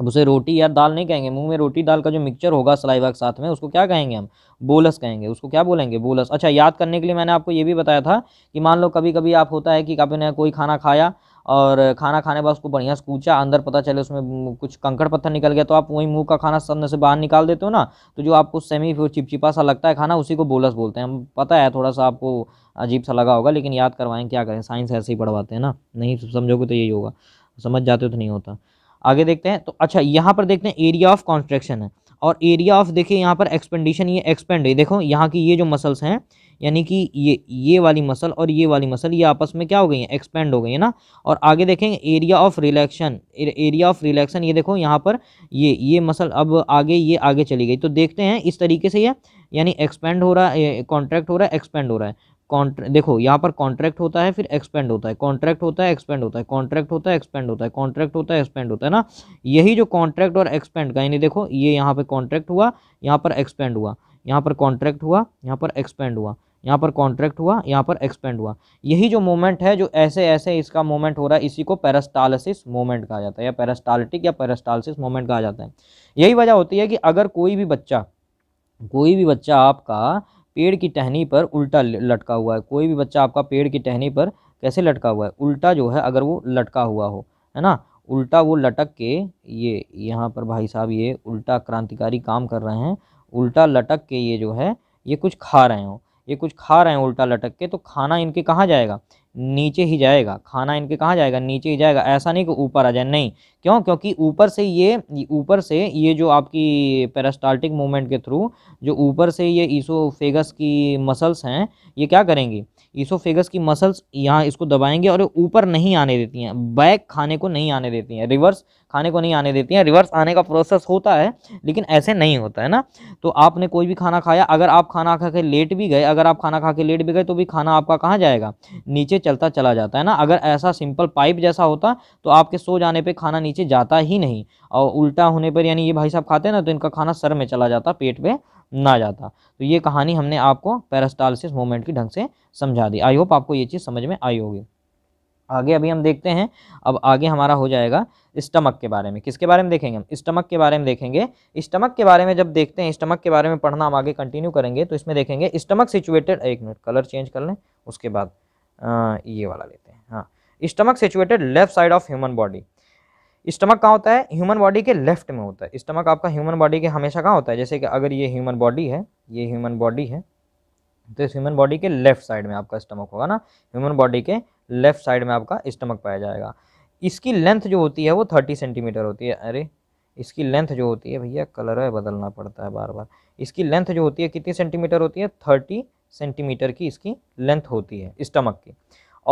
अब उसे रोटी या दाल नहीं कहेंगे मुंह में रोटी दाल का जो मिक्सचर होगा सलाइवा के साथ में उसको क्या कहेंगे हम बोलस कहेंगे उसको क्या बोलेंगे बोलस अच्छा याद करने के लिए मैंने आपको ये भी बताया था कि मान लो कभी कभी आप होता है कि ने कोई खाना खाया और खाना खाने बाद उसको बढ़िया से कूचा अंदर पता चले उसमें कुछ कंकड़ पत्थर निकल गया तो आप वही मुँह का खाना अंदर से बाहर निकाल देते हो ना तो जो आपको सेमी फिर चिपचिपा सा लगता है खाना उसी को बोलस बोलते हैं हम पता है थोड़ा सा आपको अजीब सा लगा होगा लेकिन याद करवाएं क्या करें साइंस ऐसे ही पढ़वाते हैं ना नहीं समझोगे तो यही होगा समझ जाते हो तो नहीं होता आगे देखते हैं तो अच्छा यहाँ पर देखते हैं एरिया ऑफ कॉन्स्ट्रक्शन है और एरिया ऑफ देखिए यहाँ पर एक्सपेंडिशन ये एक्सपेंड है देखो यहाँ की ये जो मसल्स हैं यानी कि ये ये वाली मसल और ये वाली मसल ये आपस में क्या हो गई है एक्सपेंड हो गई है ना और आगे देखेंगे area of relaxation area of relaxation ये देखो यहाँ पर ये ये मसल अब आगे ये आगे चली गई तो देखते हैं इस तरीके से ये यानी एक्सपेंड हो रहा है कॉन्ट्रैक्ट हो रहा है एक्सपेंड हो रहा है कॉन्ट्रैक्ट देखो यहाँ पर कॉन्ट्रैक्ट होता है फिर एक्सपेंड होता है कॉन्ट्रैक्ट होता है एक्सपेंड होता है कॉन्ट्रैक्ट होता है एक्सपेंड होता है कॉन्ट्रैक्ट होता है एक्सपेंड होता है ना यही जो कॉन्ट्रैक्ट और एक्सपेंड का यानी देखो ये यहाँ पे कॉन्ट्रैक्ट हुआ यहाँ पर एक्सपेंड हुआ यहाँ पर कॉन्ट्रैक्ट हुआ यहाँ पर एक्सपेंड हुआ यहाँ पर कॉन्ट्रैक्ट हुआ यहाँ पर एक्सपेंड हुआ यही जो मोमेंट है जो ऐसे ऐसे इसका मोमेंट हो रहा है इसी को पैरास्टालसिस मोमेंट कहा जाता है या पैरास्टालिटिक या पैरास्टालसिस मोमेंट कहा जाता है यही वजह होती है कि अगर कोई भी बच्चा कोई भी बच्चा आपका पेड़ की टहनी पर उल्टा लटका हुआ है कोई भी बच्चा आपका पेड़ की टहनी पर कैसे लटका हुआ है उल्टा जो है अगर वो लटका हुआ हो है ना उल्टा वो लटक के ये यहाँ पर भाई साहब ये उल्टा क्रांतिकारी काम कर रहे हैं उल्टा लटक के ये जो है ये कुछ खा रहे हो ये कुछ खा रहे हैं उल्टा लटक के तो खाना इनके कहाँ जाएगा नीचे ही जाएगा खाना इनके कहाँ जाएगा नीचे ही जाएगा ऐसा नहीं कि ऊपर आ जाए नहीं क्यों क्योंकि ऊपर से ये ऊपर से ये जो आपकी पेरास्टाल्टिक मूवमेंट के थ्रू जो ऊपर से ये ईसोफेगस की मसल्स हैं ये क्या करेंगी ईसोफेगस की मसल्स यहाँ इसको दबाएंगे और ऊपर नहीं आने देती हैं बैक खाने को नहीं आने देती हैं रिवर्स खाने को नहीं आने देती हैं रिवर्स आने का प्रोसेस होता है लेकिन ऐसे नहीं होता है ना तो आपने कोई भी खाना खाया अगर आप खाना खा के लेट भी गए अगर आप खाना खा के लेट भी गए तो भी खाना आपका कहाँ जाएगा नीचे चलता चला जाता है ना अगर ऐसा सिंपल पाइप जैसा होता तो आपके सो जाने पर खाना नीचे जाता ही नहीं और उल्टा होने पर यानी ये भाई साहब खाते हैं ना तो इनका खाना सर में चला जाता पेट पर ना जाता तो ये कहानी हमने आपको पैरास्टालसिस मूवमेंट की ढंग से समझा दी आई होप आपको ये चीज़ समझ में आई होगी आगे अभी हम देखते हैं अब आगे हमारा हो जाएगा स्टमक के बारे में किसके बारे में देखेंगे हम स्टमक के बारे में देखेंगे स्टमक के बारे में जब देखते हैं स्टमक के बारे में पढ़ना हम आगे कंटिन्यू करेंगे तो इसमें देखेंगे स्टमक सिचुएटेड एक मिनट कलर चेंज कर लें उसके बाद आ, ये वाला लेते हैं हाँ stomach situated left side of human body stomach कहाँ होता है ह्यूमन बॉडी के लेफ्ट में होता है स्टमक आपका ह्यूमन बॉडी के हमेशा कहाँ होता है जैसे कि अगर ये ह्यूमन बॉडी है ये ह्यूमन बॉडी है तो इस ह्यूमन बॉडी के लेफ्ट साइड में आपका स्टमक होगा ना ह्यूमन बॉडी के लेफ्ट साइड में आपका स्टमक पाया जाएगा इसकी लेंथ जो होती है वो थर्टी सेंटीमीटर होती है अरे इसकी लेंथ जो होती है भैया कलर है बदलना पड़ता है बार बार इसकी लेंथ जो होती है कितनी सेंटीमीटर होती है थर्टी सेंटीमीटर की इसकी लेंथ होती है स्टमक की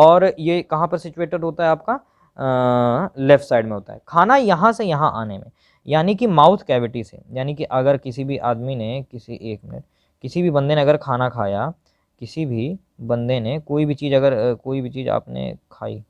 और ये कहाँ पर सिचुएटेड होता है आपका लेफ़्ट साइड में होता है खाना यहाँ से यहाँ आने में यानी कि माउथ कैविटी से यानी कि अगर किसी भी आदमी ने किसी एक मिनट किसी भी बंदे ने अगर खाना खाया किसी भी बंदे ने कोई भी चीज़ अगर कोई भी चीज़ आपने खाई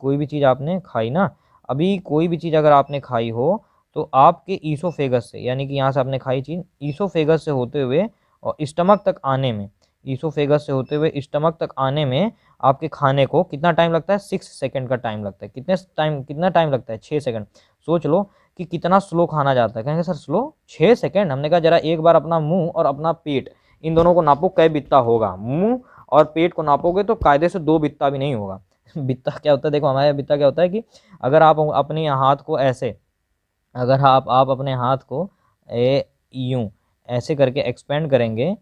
कोई भी चीज़ आपने खाई ना अभी कोई भी चीज़ अगर आपने खाई हो तो आपके ईसोफेगस से यानी कि यहाँ से आपने खाई चीज़ ईसोफेगस से होते हुए और स्टमक तक आने में ईसोफेगस से होते हुए स्टमक तक आने में आपके खाने को कितना टाइम लगता है सिक्स सेकेंड का टाइम लगता है कितने टाइम कितना टाइम लगता है छः सेकेंड सोच लो कि कितना स्लो खाना जाता है कहेंगे सर स्लो छः सेकेंड हमने कहा जरा एक बार अपना मुँह और अपना पेट इन दोनों को नापो कै बित्ता होगा मुँह और पेट को नापोगे तो कायदे से दो बित्ता भी नहीं होगा बित्ता क्या होता है देखो हमारे बित्ता क्या होता है कि अगर आप अपने हाथ को ऐसे अगर आप आप अपने हाथ को ए यूँ ऐसे करके एक्सपेंड करेंगे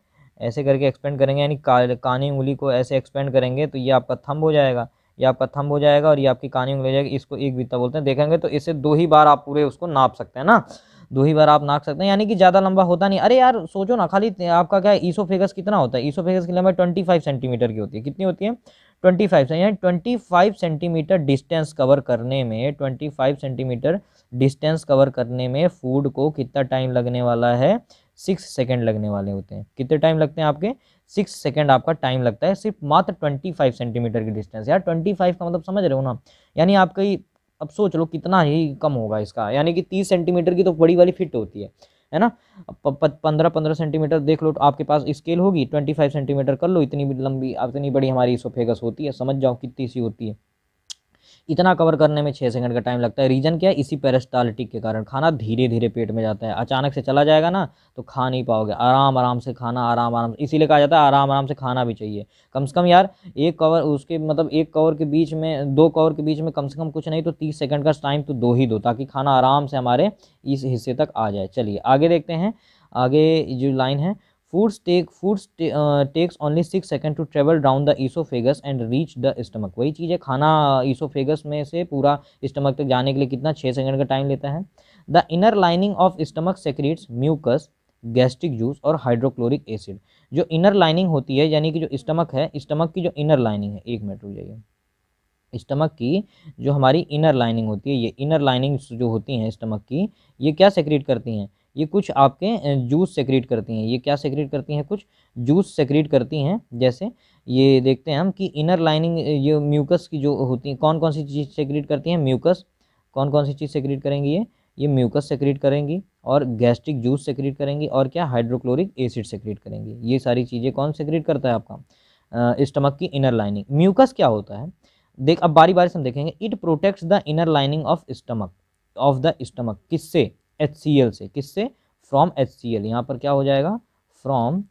ऐसे करके एक्सपेंड करेंगे यानी का, कानी उंगली को ऐसे एक्सपेंड करेंगे तो ये आपका थंब हो जाएगा ये आपका थंब हो जाएगा और ये आपकी कानी उंगली हो जाएगी इसको एक बीता बोलते हैं देखेंगे तो इससे दो ही बार आप पूरे उसको नाप सकते हैं ना दो ही बार आप नाप सकते हैं यानी कि ज़्यादा लंबा होता नहीं अरे यार सोचो ना खाली आपका क्या ईसोफेगस कितना होता है ईसोफेगस की लंबाई ट्वेंटी फाइव सेंटीमीटर की होती है कितनी होती है ट्वेंटी फाइव यानी twenty five centimetre distance cover करने में twenty five centimetre distance cover करने में फूड को कितना टाइम लगने वाला है सिक्स सेकेंड लगने वाले होते हैं कितने टाइम लगते हैं आपके सिक्स सेकेंड आपका टाइम लगता है सिर्फ मात्र ट्वेंटी फाइव सेंटीमीटर की डिस्टेंस यार ट्वेंटी फाइव का मतलब समझ रहे हो ना यानी आपका ही अब सोच लो कितना ही कम होगा इसका यानी कि तीस सेंटीमीटर की तो बड़ी वाली फिट होती है है ना पंद्रह पंद्रह सेंटीमीटर देख लो तो आपके पास स्केल होगी ट्वेंटी फाइव सेंटीमीटर कर लो इतनी लंबी इतनी बड़ी हमारी इसोफेगस होती है समझ जाओ कितनी सी होती है इतना कवर करने में छः सेकंड का टाइम लगता है रीज़न क्या है इसी पेरेस्टालिटिक के कारण खाना धीरे धीरे पेट में जाता है अचानक से चला जाएगा ना तो खा नहीं पाओगे आराम आराम से खाना आराम आराम इसीलिए कहा जाता है आराम आराम से खाना भी चाहिए कम से कम यार एक कवर उसके मतलब एक कवर के बीच में दो कवर के बीच में कम से कम कुछ नहीं तो तीस सेकेंड का टाइम तो दो ही दो ताकि खाना आराम से हमारे इस हिस्से तक आ जाए चलिए आगे देखते हैं आगे जो लाइन है foods take foods takes only six second to travel down the oesophagus and reach the stomach वही चीज़ है खाना ईसोफेगस में से पूरा स्टमक तक जाने के लिए कितना छः सेकेंड का टाइम लेता है the inner lining of stomach secretes mucus gastric juice और हाइड्रोक्लोरिक एसिड जो इनर लाइनिंग होती है यानी कि जो स्टमक है स्टमक की जो इनर लाइनिंग है एक मिनट रुक जाइए स्टमक की जो हमारी इनर लाइनिंग होती है ये इनर लाइनिंग जो होती हैं स्टमक की ये क्या सेक्रेट करती हैं ये कुछ आपके जूस सेक्रेट करती हैं ये क्या सेक्रेट करती हैं कुछ जूस सेक्रेट करती हैं जैसे ये देखते हैं हम कि इनर लाइनिंग ये म्यूकस की जो होती हैं कौन कौन सी चीज़ सेक्रेट करती हैं म्यूकस कौन कौन सी चीज़ सेक्रेट करेंगी ये ये म्यूकस सेक्रेट करेंगी और गैस्ट्रिक जूस सेक्रेट करेंगी और क्या हाइड्रोक्लोरिक एसिड सेक्रेट करेंगी ये सारी चीज़ें कौन सेक्रेट करता है आपका स्टमक की इनर लाइनिंग म्यूकस क्या होता है देख अब बारी बारी से हम देखेंगे it protects the inner lining of stomach of the stomach किससे एच सी एल से किससे फ्रॉम एच सी एल यहाँ पर क्या हो जाएगा फ्रॉम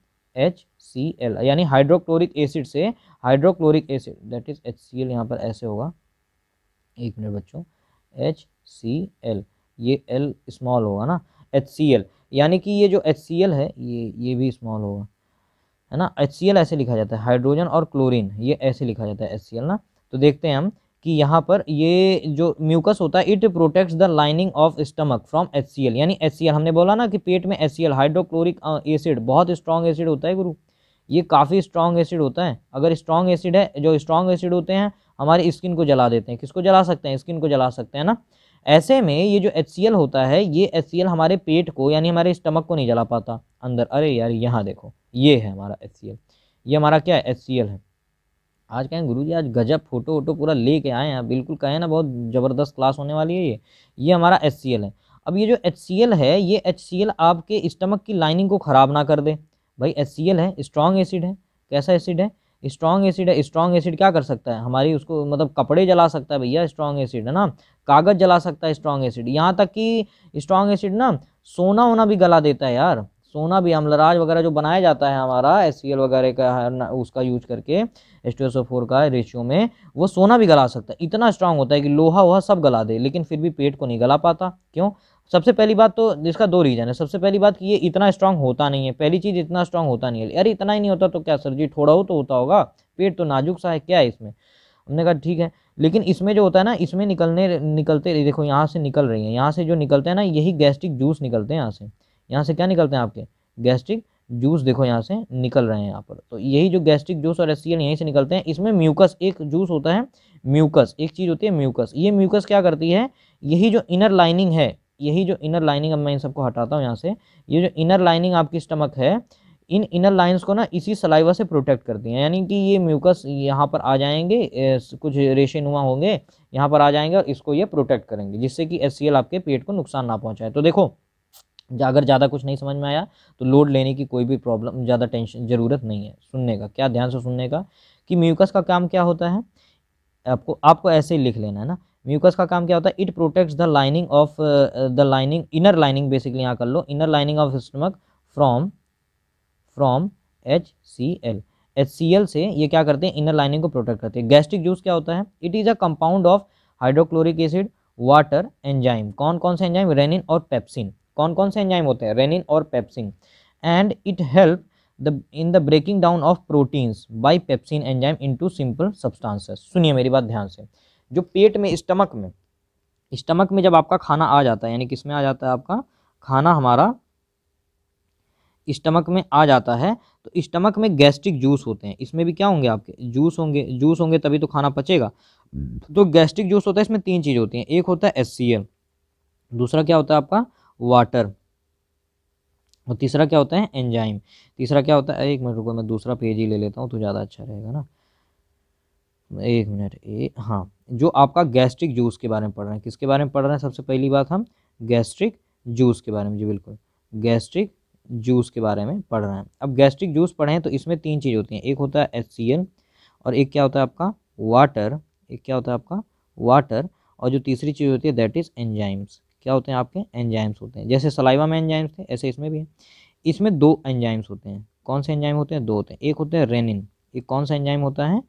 एच सी एल यानी हाइड्रोक्लोरिक एसिड से hydrochloric acid that is H C L यहाँ पर ऐसे होगा एक मिनट बच्चों एच सी एल ये एल स्मॉल होगा ना एच सी एल यानी कि ये जो एच सी एल है ये ये भी स्मॉल होगा है ना एच सी एल ऐसे लिखा जाता है हाइड्रोजन और क्लोरीन ये ऐसे लिखा जाता है एच सी एल ना तो देखते हैं हम कि यहाँ पर ये जो म्यूकस होता है it protects the lining of stomach from H यानी एच हमने बोला ना कि पेट में एच हाइड्रोक्लोरिक एसिड बहुत स्ट्रॉन्ग एसिड होता है गुरु ये काफ़ी स्ट्रॉन्ग एसिड होता है अगर स्ट्रॉन्ग एसिड है जो स्ट्रॉन्ग एसिड होते हैं हमारी स्किन को जला देते हैं किसको जला सकते हैं स्किन को जला सकते हैं ना ऐसे में ये जो एच होता है ये एच हमारे पेट को यानी हमारे स्टमक को नहीं जला पाता अंदर अरे यार यहाँ देखो ये है हमारा एच ये हमारा क्या है एच है आज कहें गुरु जी आज गजब फोटो वोटो पूरा ले के आए हैं बिल्कुल कहें ना बहुत ज़बरदस्त क्लास होने वाली है ये ये हमारा एच है अब ये जो एच है ये एच आपके स्टमक की लाइनिंग को ख़राब ना कर दे भाई एच है स्ट्रॉन्ग एसिड है कैसा एसिड है स्ट्रॉन्ग एसिड है स्ट्रॉन्ग एसिड क्या कर सकता है हमारी उसको मतलब कपड़े जला सकता है भैया स्ट्रॉन्ग एसिड है ना कागज़ जला सकता है स्ट्रॉन्ग एसिड यहाँ तक कि स्ट्रॉन्ग एसिड ना सोना होना भी गला देता है यार सोना भी अम्लराज वगैरह जो बनाया जाता है हमारा एस वगैरह का उसका यूज करके एस टू फोर का रेशियो में वो सोना भी गला सकता है इतना स्ट्रांग होता है कि लोहा वोहा सब गला दे लेकिन फिर भी पेट को नहीं गला पाता क्यों सबसे पहली बात तो इसका दो रीज़न है सबसे पहली बात कि ये इतना स्ट्रांग होता नहीं है पहली चीज़ इतना स्ट्रांग होता नहीं है यार इतना ही नहीं होता तो क्या सर जी थोड़ा हो तो होता होगा पेट तो नाजुक सा है क्या है इसमें हमने कहा ठीक है लेकिन इसमें जो होता है ना इसमें निकलने निकलते देखो यहाँ से निकल रही है यहाँ से जो निकलते हैं ना यही गैस्ट्रिक जूस निकलते हैं यहाँ से यहाँ से क्या निकलते हैं आपके गैस्ट्रिक जूस देखो यहाँ से निकल रहे हैं यहाँ पर तो यही जो गैस्ट्रिक जूस और एस यहीं से निकलते हैं इसमें म्यूकस एक जूस होता है म्यूकस एक चीज़ होती है म्यूकस ये म्यूकस क्या करती है यही जो इनर लाइनिंग है यही जो इनर लाइनिंग अब मैं इन सबको हटाता हूँ यहाँ से ये जो इनर लाइनिंग आपकी स्टमक है इन इनर लाइन्स को ना इसी सलाइवा से प्रोटेक्ट करती हैं यानी कि ये म्यूकस यहाँ पर आ जाएंगे कुछ रेशे नुमा होंगे यहाँ पर आ जाएंगे और इसको ये प्रोटेक्ट करेंगे जिससे कि एस आपके पेट को नुकसान ना पहुँचाए तो देखो अगर ज़्यादा कुछ नहीं समझ में आया तो लोड लेने की कोई भी प्रॉब्लम ज़्यादा टेंशन ज़रूरत नहीं है सुनने का क्या ध्यान से सुनने का कि म्यूकस का काम क्या होता है आपको आपको ऐसे ही लिख लेना है ना म्यूकस का काम क्या होता है it protects the lining of the lining inner lining basically यहाँ कर लो inner lining of stomach from from H C L H C L से ये क्या करते हैं इनर लाइनिंग को प्रोटेक्ट करते हैं गैस्ट्रिक जूस क्या होता है it is a compound of hydrochloric acid water enzyme कौन कौन से एंजाइम रेनिन और पेप्सिन कौन कौन से एंजाइम होते हैं रेनिन और pepsin and it help the in the breaking down of proteins by pepsin enzyme to simple substances सुनिए मेरी बात ध्यान से जो पेट में स्टमक में स्टमक में जब आपका खाना आ जाता है यानी किस में आ जाता है आपका खाना हमारा स्टमक में आ जाता है तो स्टमक में गैस्ट्रिक जूस होते हैं इसमें भी क्या होंगे आपके जूस होंगे जूस होंगे तभी तो खाना पचेगा तो गैस्ट्रिक जूस होता है इसमें तीन चीज़ होती हैं एक होता है एस दूसरा क्या होता है आपका वाटर और तीसरा क्या होता है एंजाइम तीसरा क्या होता है एक मिनट रुको मैं दूसरा पेज ही ले लेता हूँ तो ज़्यादा अच्छा रहेगा ना एक मिनट ए हाँ जो आपका गैस्ट्रिक जूस के बारे में पढ़ रहे हैं किसके बारे में पढ़ रहे हैं सबसे पहली बात हम गैस्ट्रिक जूस के बारे में जी बिल्कुल गैस्ट्रिक जूस के बारे में पढ़ रहे हैं अब गैस्ट्रिक जूस पढ़ें तो इसमें तीन चीज़ होती हैं एक होता है एस और एक क्या होता है आपका वाटर एक क्या होता है आपका वाटर और जो तीसरी चीज़ होती है दैट इज़ एंजाइम्स क्या होते हैं आपके एंजाइम्स होते हैं जैसे सलाइवा में एंजाइम्स थे ऐसे इसमें भी है इसमें दो एंजाइम्स होते हैं कौन से एंजाइम होते हैं दो होते हैं एक होते हैं रेनिन एक कौन सा एंजाइम होता है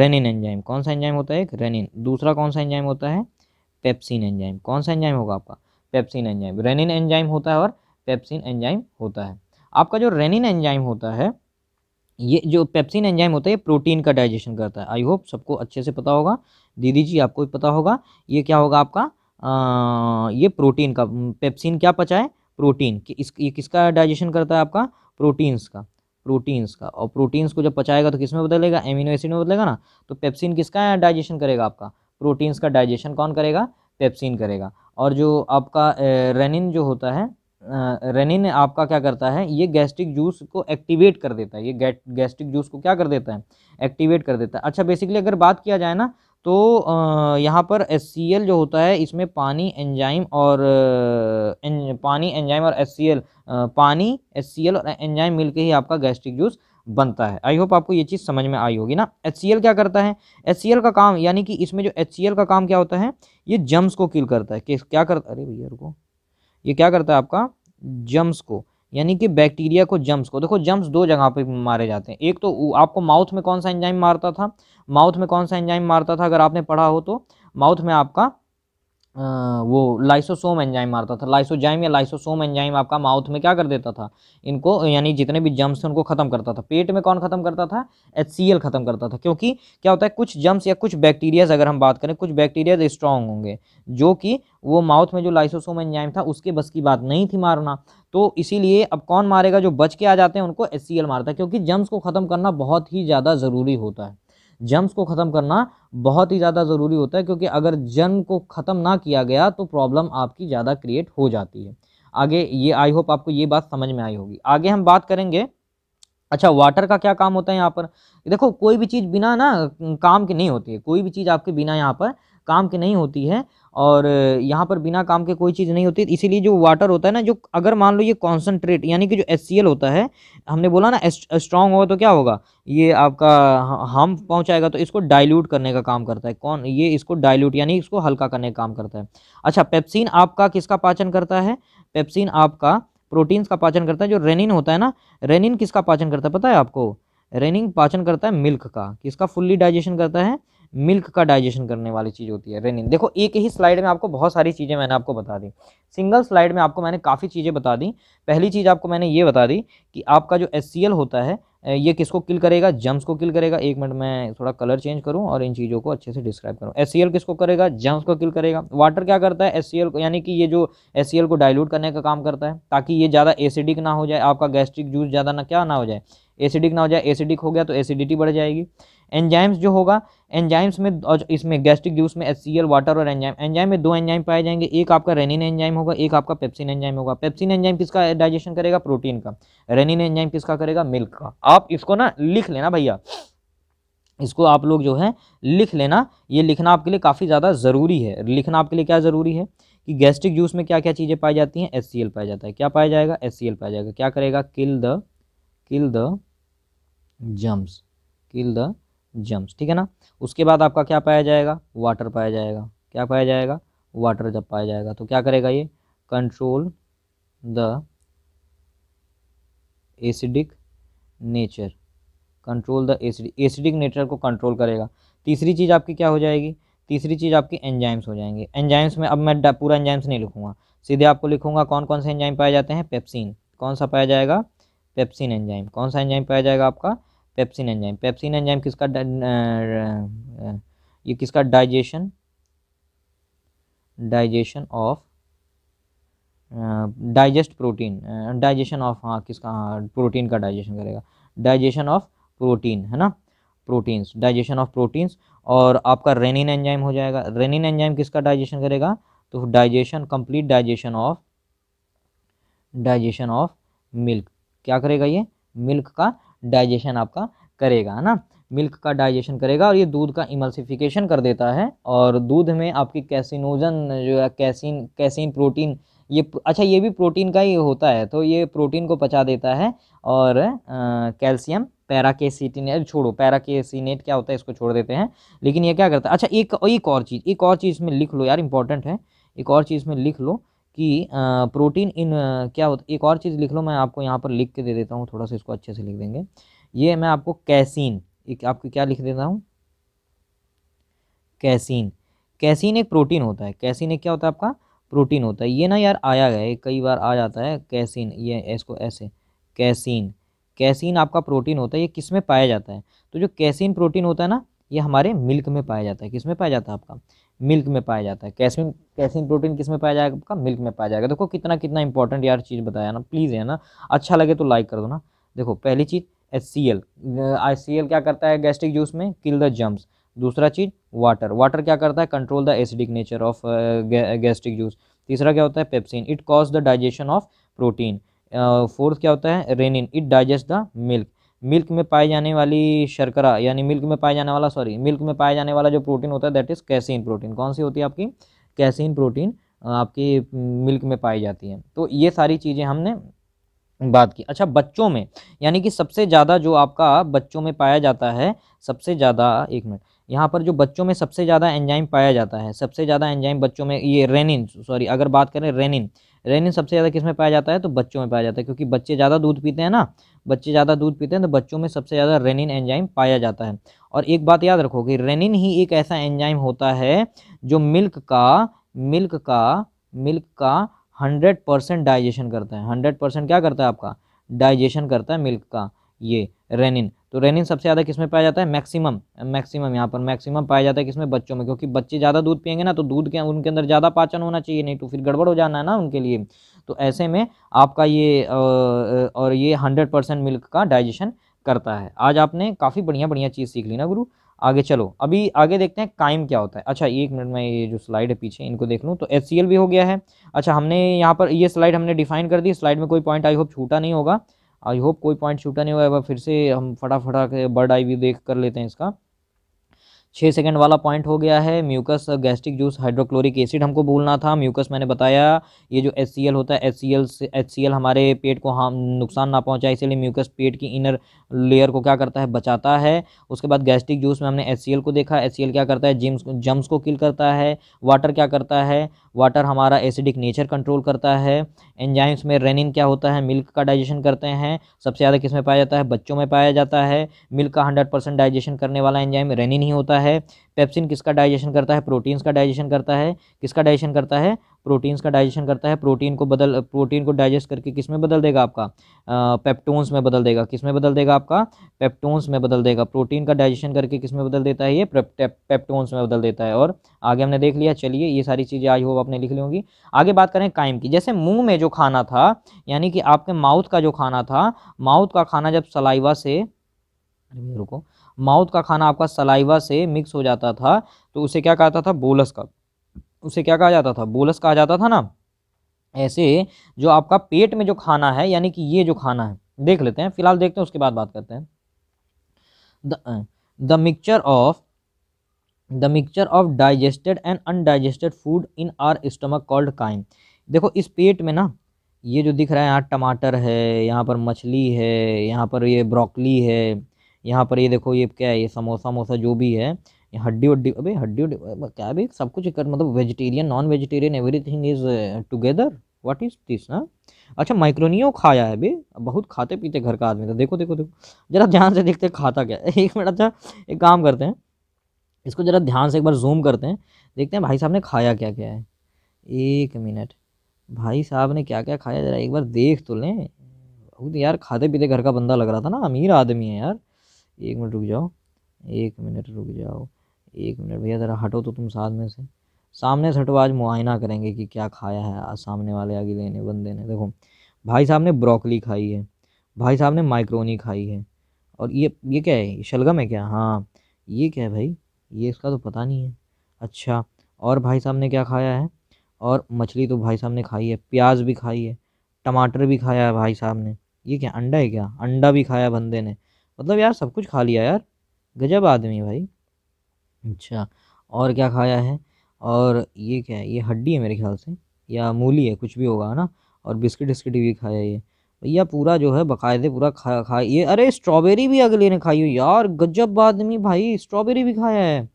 रेनिन एंजाइम कौन सा एंजाइम होता है एक रेनिन दूसरा कौन सा एंजाइम होता है पेप्सिन एंजाइम कौन सा एंजाइम होगा आपका पेप्सिन एंजाइम रेनिन एंजाइम होता है और पेप्सिन एंजाइम होता है आपका जो रेनिन एंजाइम होता है ये जो पेप्सिन एंजाइम होता है ये प्रोटीन का डाइजेशन करता है आई होप सबको अच्छे से पता होगा दीदी जी आपको भी पता होगा ये क्या होगा आपका ये प्रोटीन का पेप्सिन क्या पचाए प्रोटीन कि इस ये किसका डाइजेशन करता है आपका प्रोटीन्स का प्रोटीन्स का और प्रोटीन्स को जब पचाएगा तो किस में बदलेगा एमिनो एसिड में बदलेगा ना तो पेप्सिन किसका डाइजेशन करेगा आपका प्रोटीन्स का डाइजेशन कौन करेगा पेप्सिन करेगा और जो आपका रेनिन जो होता है रेनिन आपका क्या करता है ये गैस्ट्रिक जूस को एक्टिवेट कर देता है ये गैस्ट्रिक जूस को क्या कर देता है एक्टिवेट कर देता है अच्छा बेसिकली अगर बात किया जाए ना तो यहाँ पर एस जो होता है इसमें पानी एंजाइम और एं, पानी एंजाइम और एस पानी एस और एंजाइम मिलके ही आपका गैस्ट्रिक जूस बनता है आई होप आपको ये चीज़ समझ में आई होगी ना एच क्या करता है एच का काम यानी कि इसमें जो एच का काम क्या होता है ये जम्स को किल करता है क्या करता अरे भैया रुको ये क्या करता है आपका जम्स को यानी कि बैक्टीरिया को जम्स को देखो जम्स दो जगह पे मारे जाते हैं एक तो आपको माउथ में कौन सा एंजाइम मारता था माउथ में कौन सा एंजाइम मारता था अगर आपने पढ़ा हो तो माउथ में आपका वो लाइसोसोम एंजाइम मारता था लाइसोजाइम या लाइसोसोम एंजाइम आपका माउथ में क्या कर देता था इनको यानी जितने भी जम्स थे उनको ख़त्म करता था पेट में कौन ख़त्म करता था एच ख़त्म करता था क्योंकि क्या होता है कुछ जम्स या कुछ बैक्टीरियाज अगर हम बात करें कुछ बैक्टीरियाज स्ट्रांग होंगे जो कि वो माउथ में जो लाइसोसोम एंजाइम था उसके बस की बात नहीं थी मारना तो इसीलिए अब कौन मारेगा जो बच के आ जाते हैं उनको एच मारता है क्योंकि जम्स को ख़त्म करना बहुत ही ज़्यादा ज़रूरी होता है जम्स को ख़त्म करना बहुत ही ज़्यादा ज़रूरी होता है क्योंकि अगर जन को ख़त्म ना किया गया तो प्रॉब्लम आपकी ज़्यादा क्रिएट हो जाती है आगे ये आई होप आपको ये बात समझ में आई होगी आगे हम बात करेंगे अच्छा वाटर का क्या काम होता है यहाँ पर देखो कोई भी चीज़ बिना ना काम की नहीं होती है कोई भी चीज़ आपके बिना यहाँ पर काम की नहीं होती है और यहाँ पर बिना काम के कोई चीज़ नहीं होती इसीलिए जो वाटर होता है ना जो अगर मान लो ये कॉन्सनट्रेट यानी कि जो एस होता है हमने बोला ना स्ट्रॉन्ग होगा तो क्या होगा ये आपका हम पहुँचाएगा तो इसको डाइल्यूट करने का काम करता है कौन ये इसको डाइल्यूट यानी इसको हल्का करने का काम करता है अच्छा पेप्सिन आपका किसका पाचन करता है पेप्सिन आपका प्रोटीन्स का पाचन करता है जो रेनिन होता है ना रेनिन किसका पाचन करता है पता है आपको रेनिन पाचन करता है मिल्क का किसका फुल्ली डाइजेशन करता है मिल्क का डाइजेशन करने वाली चीज़ होती है रेनिन देखो एक ही स्लाइड में आपको बहुत सारी चीज़ें मैंने आपको बता दी सिंगल स्लाइड में आपको मैंने काफ़ी चीज़ें बता दी पहली चीज़ आपको मैंने ये बता दी कि आपका जो एस होता है ये किसको किल करेगा जम्स को किल करेगा एक मिनट मैं थोड़ा कलर चेंज करूं और इन चीज़ों को अच्छे से डिस्क्राइब करूं एस किसको करेगा जम्स को किल करेगा वाटर क्या करता है एस को यानी कि ये जो एस को डाइल्यूट करने का काम करता है ताकि ये ज़्यादा एसिडिक ना हो जाए आपका गैस्ट्रिक जूस ज़्यादा ना क्या ना हो जाए एसिडिक ना हो जाए एसिडिक हो गया तो एसिडिटी बढ़ जाएगी एंजाइम्स जो होगा एंजाइम्स में और इसमें गैस्ट्रिक जूस में एस वाटर और एंजाइम एंजाइम में दो एंजाइम पाए जाएंगे एक आपका रेनिन एंजाइम होगा एक आपका पेप्सिन एंजाइम होगा पेप्सिन एंजाइम किसका डाइजेशन करेगा प्रोटीन का रेनिन एंजाइम किसका करेगा मिल्क का आप इसको ना लिख लेना भैया इसको आप लोग जो है लिख लेना ये लिखना आपके लिए काफ़ी ज़्यादा ज़रूरी है लिखना आपके लिए क्या ज़रूरी है कि गैस्ट्रिक जूस में क्या क्या चीज़ें पाई जाती हैं एस पाया जाता है क्या पाया जाएगा एस पाया जाएगा क्या करेगा kill the kill the germs kill the germs ठीक है ना उसके बाद आपका क्या पाया जाएगा वाटर पाया जाएगा क्या पाया जाएगा वाटर जब पाया जाएगा तो क्या करेगा ये control the acidic nature control the acidic acidic nature को कंट्रोल करेगा तीसरी चीज़ आपकी क्या हो जाएगी तीसरी चीज़ आपकी एंजाइम्स हो जाएंगे एंजाइम्स में अब मैं पूरा एंजाइम्स नहीं लिखूंगा सीधे आपको लिखूंगा कौन कौन से एंजाइम पाए जाते हैं पेप्सिन कौन सा पाया जाएगा पेप्सिन एंजाइम कौन सा एंजाइम पाया जाएगा आपका पेप्सिन एंजाइम पेप्सिन एंजाइम किसका ये किसका digestion digestion of digest protein digestion of हाँ किसका हाँ, प्रोटीन का डाइजेशन करेगा डाइजेशन ऑफ प्रोटीन है ना प्रोटीन्स डाइजेशन ऑफ प्रोटीन्स और आपका रेनिन एंजाइम हो जाएगा रेनिन एंजाइम किसका डाइजेशन करेगा तो digestion complete digestion of digestion of milk क्या करेगा ये मिल्क का डाइजेशन आपका करेगा है ना मिल्क का डाइजेशन करेगा और ये दूध का इमल्सिफिकेशन कर देता है और दूध में आपकी कैसिनोजन जो है कैसिन कैसिन प्रोटीन ये अच्छा ये भी प्रोटीन का ही होता है तो ये प्रोटीन को पचा देता है और आ, कैल्शियम पैराकेसिटिनेट छोड़ो पैराकेसिनेट क्या होता है इसको छोड़ देते हैं लेकिन ये क्या करता है अच्छा एक एक और चीज़ एक और चीज़ में लिख लो यार इंपॉर्टेंट है एक और चीज़ में लिख लो कि प्रोटीन इन क्या होता एक और चीज़ लिख लो मैं आपको यहाँ पर लिख के दे देता हूँ थोड़ा सा इसको अच्छे से लिख देंगे ये मैं आपको कैसीन एक आपको क्या लिख देता हूँ कैसीन कैसीन एक प्रोटीन होता है कैसीन एक क्या होता है आपका प्रोटीन होता है ये ना यार आया गया कई बार आ जाता है कैसीन ये इसको ऐसे कैसीन कैसीन आपका प्रोटीन होता है ये किस में पाया जाता है तो जो कैसीन प्रोटीन होता है ना ये हमारे मिल्क में पाया जाता है किस में पाया जाता है आपका मिल्क में पाया जाता है कैसिन कैसिन प्रोटीन किस में पाया जाएगा आपका मिल्क में पाया जाएगा देखो कितना कितना इंपॉर्टेंट यार चीज़ बताया ना प्लीज़ है ना अच्छा लगे तो लाइक कर दो ना देखो पहली चीज़ H C L C L क्या करता है गैस्ट्रिक जूस में किल द जम्स दूसरा चीज़ वाटर वाटर क्या करता है control the acidic nature of gastric juice तीसरा क्या होता है pepsin it cause the digestion of protein fourth क्या होता है rennin it digest the milk milk में पाई जाने वाली शर्करा यानी मिल्क में पाया जाने वाला सॉरी मिल्क में पाया जाने वाला जो प्रोटीन होता है दैट इज़ कैसीन प्रोटीन कौन सी होती है आपकी कैसीन प्रोटीन आपकी मिल्क में पाई जाती है तो ये सारी चीज़ें हमने बात की अच्छा बच्चों में यानी कि सबसे ज़्यादा जो आपका बच्चों में पाया जाता है सबसे ज़्यादा एक मिनट यहाँ पर जो बच्चों में सबसे ज़्यादा एंजाइम पाया जाता है सबसे ज़्यादा एंजाइम बच्चों में ये रेनिन सॉरी अगर बात करें रेनिन रेनिन सबसे ज़्यादा किस में पाया जाता है तो बच्चों में पाया जाता है क्योंकि बच्चे ज़्यादा दूध पीते हैं ना बच्चे ज़्यादा दूध पीते हैं तो बच्चों में सबसे ज़्यादा रेनिन एंजाइम पाया जाता है और एक बात याद रखो कि रेनिन ही एक ऐसा एंजाइम होता है जो मिल्क का मिल्क का मिल्क का हंड्रेड परसेंट डाइजेशन करता है हंड्रेड परसेंट क्या करता है आपका डाइजेशन करता है मिल्क का ये रेनिन तो रेनिन सबसे ज़्यादा किस में पाया जाता है मैक्सिमम मैक्सिमम यहाँ पर मैक्सिमम पाया जाता है किसमें बच्चों में क्योंकि बच्चे ज़्यादा दूध पियेंगे ना तो दूध के उनके अंदर ज़्यादा पाचन होना चाहिए नहीं तो फिर गड़बड़ हो जाना है ना उनके लिए तो ऐसे में आपका ये और ये हंड्रेड परसेंट मिल्क का डाइजेशन करता है आज आपने काफ़ी बढ़िया बढ़िया चीज़ सीख ली ना गुरु आगे चलो अभी आगे देखते हैं कायम क्या होता है अच्छा एक मिनट में ये जो स्लाइड है पीछे इनको देख लूँ तो एच भी हो गया है अच्छा हमने यहाँ पर ये स्लाइड हमने डिफाइन कर दी स्लाइड में कोई पॉइंट आई होप छूटा नहीं होगा आई होप कोई पॉइंट छूटा नहीं होगा फिर से हम फटाफटा बर्ड आई व्यू देख कर लेते हैं इसका छः सेकेंड वाला पॉइंट हो गया है mucus gastric juice hydrochloric acid हमको भूलना था म्यूकस मैंने बताया ये जो एच होता है एच सी हमारे पेट को हम नुकसान ना पहुंचाए इसलिए म्यूकस पेट की इनर लेयर को क्या करता है बचाता है उसके बाद गैस्ट्रिक जूस में हमने एच को देखा एच क्या करता है जिम्स जम्स को किल करता है वाटर क्या करता है वाटर हमारा एसिडिक नेचर कंट्रोल करता है एंजाइम्स में रेनिन क्या होता है मिल्क का डाइजेशन करते हैं सबसे ज़्यादा किस में पाया जाता है बच्चों में पाया जाता है मिल्क का हंड्रेड परसेंट डाइजेशन करने वाला एंजाइम रेनिन ही होता है पेप्सिन किसका डाइजेशन करता है प्रोटीन्स का डाइजेशन करता है किसका डाइजेशन करता है प्रोटीन्स का डाइजेशन करता है प्रोटीन को बदल प्रोटीन को डाइजेस्ट करके किस में बदल देगा आपका पेप्टोन्स में बदल देगा किस में बदल देगा आपका पेप्टोन्स में बदल देगा प्रोटीन का डाइजेशन करके किस में बदल देता है ये पेप्टोन्स में बदल देता है और आगे हमने देख लिया चलिए ये सारी चीज़ें आई होप आपने लिख ली होंगी आगे बात करें कायम की जैसे मुँह में जो खाना था यानी कि आपके माउथ का जो खाना था माउथ का खाना जब सलाइवा से रुको माउथ का खाना आपका सलाइवा से मिक्स हो जाता था तो उसे क्या कहता था बोलस का उसे क्या कहा जाता था बोलस कहा जाता था ना ऐसे जो आपका पेट में जो खाना है यानी कि ये जो खाना है देख लेते हैं फिलहाल देखते हैं उसके बाद बात करते हैं the mixture of the mixture of digested and undigested food in our stomach called chyme देखो इस पेट में ना ये जो दिख रहा है यहाँ टमाटर है यहाँ पर मछली है यहाँ पर ये ब्रोकली है यहाँ पर ये देखो ये क्या है ये समोसा मोसा जो भी है या हड्डी वड्डी अबे हड्डी वड्डी क्या भी सब कुछ कर मतलब vegetarian non vegetarian everything is together what is this ना अच्छा माइक्रोनियो खाया है अभी बहुत खाते पीते घर का आदमी था तो, देखो देखो देखो जरा ध्यान से देखते खाता क्या एक मिनट अच्छा एक काम करते हैं इसको जरा ध्यान से एक बार जूम करते हैं देखते हैं भाई साहब ने खाया क्या क्या है एक मिनट भाई साहब ने क्या क्या खाया जरा एक बार देख तो लें बहुत यार खाते पीते घर का बंदा लग रहा था ना अमीर आदमी है यार एक मिनट रुक जाओ एक मिनट रुक जाओ एक मिनट भैया ज़रा हटो तो तुम साथ में से सामने से हटो आज मुआयना करेंगे कि क्या खाया है आज सामने वाले आगे लेने बंदे ने देखो भाई साहब ने ब्रोकली खाई है भाई साहब ने माइक्रोनी खाई है और ये ये क्या है शलगम है क्या हाँ ये क्या है भाई ये इसका तो पता नहीं है अच्छा और भाई साहब ने क्या खाया है और मछली तो भाई साहब ने खाई है प्याज भी खाई है टमाटर भी खाया है भाई साहब ने ये क्या अंडा है क्या अंडा भी खाया बंदे ने मतलब यार सब कुछ खा लिया यार गजब आदमी भाई अच्छा और क्या खाया है और ये क्या है ये हड्डी है मेरे ख्याल से या मूली है कुछ भी होगा ना और बिस्किट विस्किट भी खाया ये भैया पूरा जो है बाकायदे पूरा खा खा ये अरे स्ट्रॉबेरी भी अगले ने खाई हो यार गजब आदमी भाई स्ट्रॉबेरी भी खाया है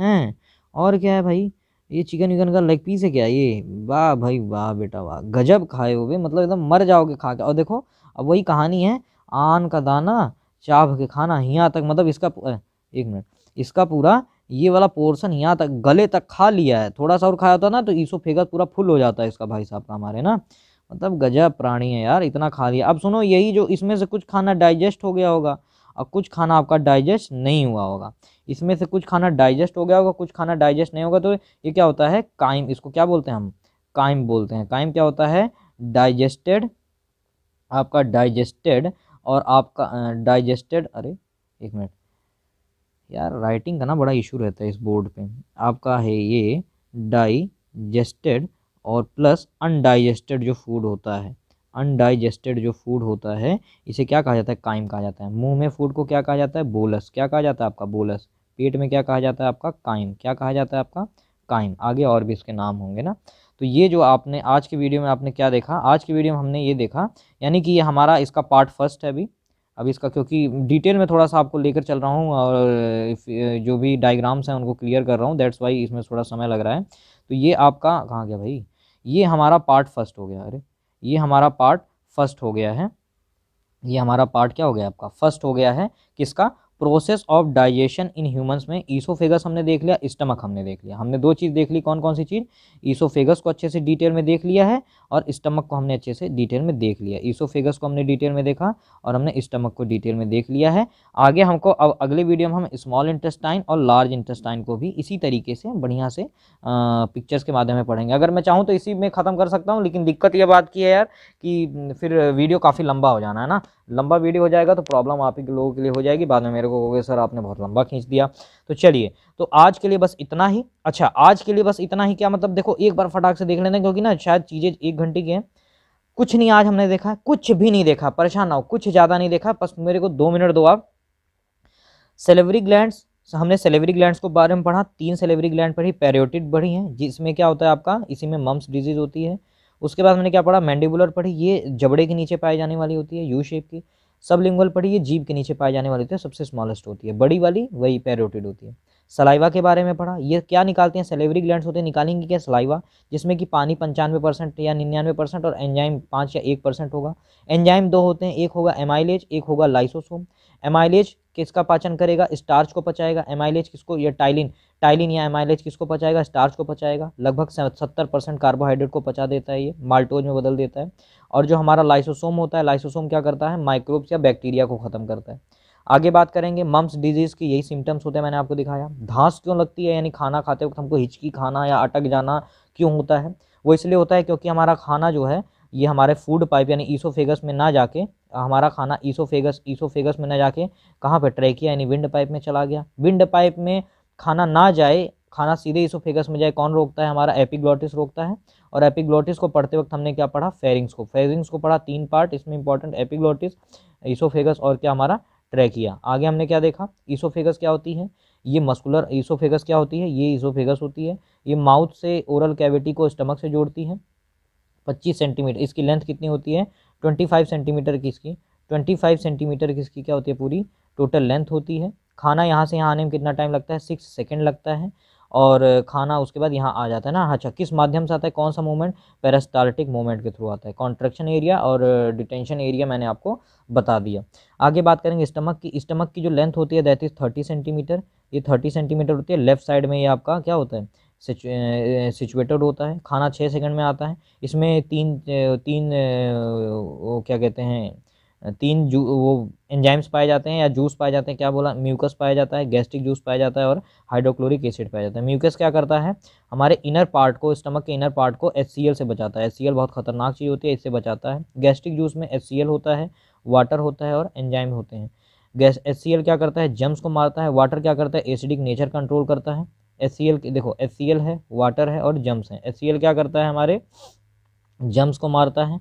हैं और क्या है भाई ये चिकन विकन का लेग पीस है क्या ये वाह भाई वाह बेटा वाह गजब खाए हुए मतलब एकदम मर जाओगे खा के और देखो अब वही कहानी है आन का दाना चाभ के खाना यहाँ तक मतलब इसका एक मिनट इसका पूरा ये वाला पोर्सन यहाँ तक गले तक खा लिया है थोड़ा सा और खाया होता ना तो ईसोफेगस पूरा फुल हो जाता है इसका भाई साहब का हमारे ना मतलब गजब प्राणी है यार इतना खा लिया अब सुनो यही जो इसमें से कुछ खाना डाइजेस्ट हो गया होगा और कुछ खाना आपका डाइजेस्ट नहीं हुआ होगा इसमें से कुछ खाना डाइजेस्ट हो गया होगा कुछ खाना डाइजेस्ट नहीं होगा तो ये क्या होता है काइम इसको क्या बोलते हैं हम काइम बोलते हैं काइम क्या होता है डाइजेस्टेड आपका डाइजेस्टेड और आपका डाइजेस्टेड अरे एक मिनट यार राइटिंग का ना बड़ा इशू रहता है इस बोर्ड पे आपका है ये डाइजेस्टेड और प्लस अनडाइजेस्टेड जो फूड होता है अनडाइजेस्टेड जो फूड होता है इसे क्या कहा जाता है काइम कहा जाता है मुंह में फूड को क्या कहा जाता है बोलस क्या कहा जाता है आपका बोलस पेट में क्या कहा जाता है आपका काइम क्या कहा जाता है आपका काइम आगे और भी इसके नाम होंगे ना तो ये जो आपने आज के वीडियो में आपने क्या देखा आज के वीडियो में हमने ये देखा यानी कि ये हमारा इसका पार्ट फर्स्ट है अभी अब इसका क्योंकि डिटेल में थोड़ा सा आपको लेकर चल रहा हूँ और जो भी डायग्राम्स हैं उनको क्लियर कर रहा हूँ दैट्स वाई इसमें थोड़ा समय लग रहा है तो ये आपका कहाँ गया भाई ये हमारा पार्ट फर्स्ट हो गया अरे ये हमारा पार्ट फर्स्ट हो गया है ये हमारा पार्ट क्या हो गया आपका फर्स्ट हो गया है किसका process of digestion in humans में ईसोफेगस हमने देख लिया स्टमक हमने देख लिया हमने दो चीज़ देख ली कौन कौन सी चीज़ ईसोफेगस को अच्छे से डिटेल में देख लिया है और स्टमक को हमने अच्छे से डिटेल में देख लिया ईसोफेगस को हमने डिटेल में देखा और हमने स्टमक को डिटेल में देख लिया है आगे हमको अब अगले वीडियो में हम स्मॉल इंटेस्टाइन और लार्ज इंटेस्टाइन को भी इसी तरीके से बढ़िया से पिक्चर्स के माध्यम में पढ़ेंगे अगर मैं चाहूँ तो इसी में ख़त्म कर सकता हूँ लेकिन दिक्कत यह बात की है यार कि फिर वीडियो काफ़ी लंबा हो जाना है ना लंबा वीडियो हो जाएगा तो प्रॉब्लम आप ही लोगों के लिए हो जाएगी बाद में मेरे को कहोगे सर आपने बहुत लंबा खींच दिया तो चलिए तो आज के लिए बस इतना ही अच्छा आज के लिए बस इतना ही क्या मतलब देखो एक बार फटाक से देख लेना क्योंकि ना शायद चीज़ें एक घंटे की हैं कुछ नहीं आज हमने देखा कुछ भी नहीं देखा परेशान ना हो कुछ ज़्यादा नहीं देखा बस मेरे को दो मिनट दो आप सेलेवरी ग्लैंड हमने सेलेवरी ग्लैंड को बारे में पढ़ा तीन सेलेवरी ग्लैंड पर ही पेरियोटिड बढ़ी हैं जिसमें क्या होता है आपका इसी में मम्स डिजीज़ होती है उसके बाद मैंने क्या पढ़ा मैंडिबुलर पढ़ी ये जबड़े के नीचे पाई जाने वाली होती है यू शेप की सब लिंगल पड़ी ये जीभ के नीचे पाए जाने वाली होती है सबसे स्मॉलेस्ट होती है बड़ी वाली वही पैरोटिड होती है सलाइवा के बारे में पढ़ा ये क्या निकालते हैं सेलेवरी ग्लैंड होते हैं निकालेंगे क्या सलाइवा जिसमें कि पानी पंचानवे परसेंट या निन्यानवे परसेंट और एंजाइम पाँच या एक परसेंट होगा एंजाइम दो होते हैं एक होगा एमाइलेज एक होगा लाइसोसोम एमाइलेज किसका पाचन करेगा स्टार्च को पचाएगा एमाइलेज किसको या टाइलिन टाइलिन या एमाइलेज किसको पचाएगा स्टार्च को पचाएगा लगभग सत्तर परसेंट कार्बोहाइड्रेट को पचा देता है ये माल्टोज में बदल देता है और जो हमारा लाइसोसोम होता है लाइसोसोम क्या करता है माइक्रोब्स या बैक्टीरिया को ख़त्म करता है आगे बात करेंगे मम्स डिजीज़ की यही सिम्टम्स होते हैं मैंने आपको दिखाया धांस क्यों लगती है यानी खाना खाते वक्त हमको हिचकी खाना या अटक जाना क्यों होता है वो इसलिए होता है क्योंकि हमारा खाना जो है ये हमारे फूड पाइप यानी ईसोफेगस में ना जाके हमारा खाना ईसोफेगस ईसोफेगस में ना जाके कहाँ पर ट्रैकिया यानी विंड पाइप में चला गया विंड पाइप में खाना ना जाए खाना सीधे ईसोफेगस में जाए कौन रोकता है हमारा एपिग्लॉटिस रोकता है और एपिग्लॉटिस को पढ़ते वक्त हमने क्या पढ़ा फेरिंग्स को फेरिंग्स को पढ़ा तीन पार्ट इसमें इंपॉर्टेंट एपिग्लॉटिस ईसोफेगस और क्या हमारा ट्रैकिया आगे हमने क्या देखा ईसोफेगस क्या होती है ये मस्कुलर ईसोफेगस क्या होती है ये ईसोफेगस होती है ये माउथ से ओरल कैविटी को स्टमक से जोड़ती है 25 सेंटीमीटर इसकी लेंथ कितनी होती है ट्वेंटी फाइव सेंटीमीटर की इसकी ट्वेंटी फाइव सेंटीमीटर की इसकी क्या होती है पूरी टोटल लेंथ होती है खाना यहाँ से यहाँ आने में कितना टाइम लगता है सिक्स सेकेंड लगता है और खाना उसके बाद यहाँ आ जाता है ना हाँ, अच्छा किस माध्यम से आता है कौन सा मूवमेंट पैरास्टाल्टिक मूवमेंट के थ्रू आता है कॉन्ट्रक्शन एरिया और डिटेंशन एरिया मैंने आपको बता दिया आगे बात करेंगे स्टमक की स्टमक की जो लेंथ होती है दैट इज़ थर्टी सेंटीमीटर ये थर्टी सेंटीमीटर होती है लेफ्ट साइड में ये आपका क्या होता है सिचुएटेड eh, होता है खाना छः सेकंड में आता है इसमें तीन तीन वो क्या कहते हैं तीन जू वो एंजाइम्स पाए जाते हैं या जूस पाए जाते हैं क्या बोला म्यूकस पाया जाता है गैस्ट्रिक जूस पाया जाता है और हाइड्रोक्लोरिक एसिड पाया जाता है म्यूकस क्या करता है हमारे इनर पार्ट को स्टमक के इनर पार्ट को एच से बचाता है एच बहुत खतरनाक चीज़ होती है इससे बचाता है गैस्ट्रिक जूस में एच होता है वाटर होता है और एंजाइम होते हैं गैस एच क्या करता है जम्स को मारता है वाटर क्या करता है एसिडिक नेचर कंट्रोल करता है एस सी एल देखो एस सी एल है वाटर है और जम्स है एस सी एल क्या करता है हमारे जम्स को मारता है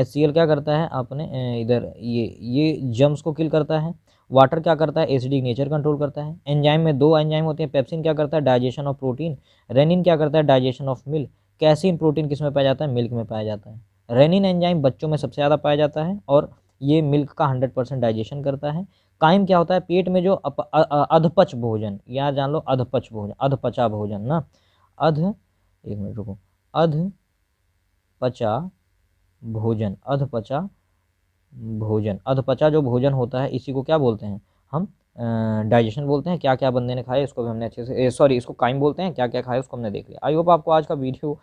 एस सी एल क्या करता है आपने इधर ये ये जम्स को किल करता है वाटर क्या करता है एसिडिक नेचर कंट्रोल करता है एंजाइम में दो एंजाइम होते हैं पेप्सिन क्या करता है डाइजेशन ऑफ प्रोटीन रेनिन क्या करता है digestion of milk casein protein किस में पाया जाता है मिल्क में पाया जाता है रेनिन एंजाइम बच्चों में सबसे ज़्यादा पाया जाता है और ये मिल्क का हंड्रेड परसेंट डाइजेशन करता है कायम क्या होता है पेट में जो अधपच भोजन या जान लो अधपच भोजन अधपचा भोजन ना अध एक मिनट रुको अध पचा भोजन अधपचा भोजन अधपचा जो भोजन होता है इसी को क्या बोलते हैं हम डाइजेशन बोलते हैं क्या क्या बंदे ने खाया इसको भी हमने अच्छे से सॉरी इसको कायम बोलते हैं क्या क्या खाया उसको हमने देख लिया आई होप आपको आज का वीडियो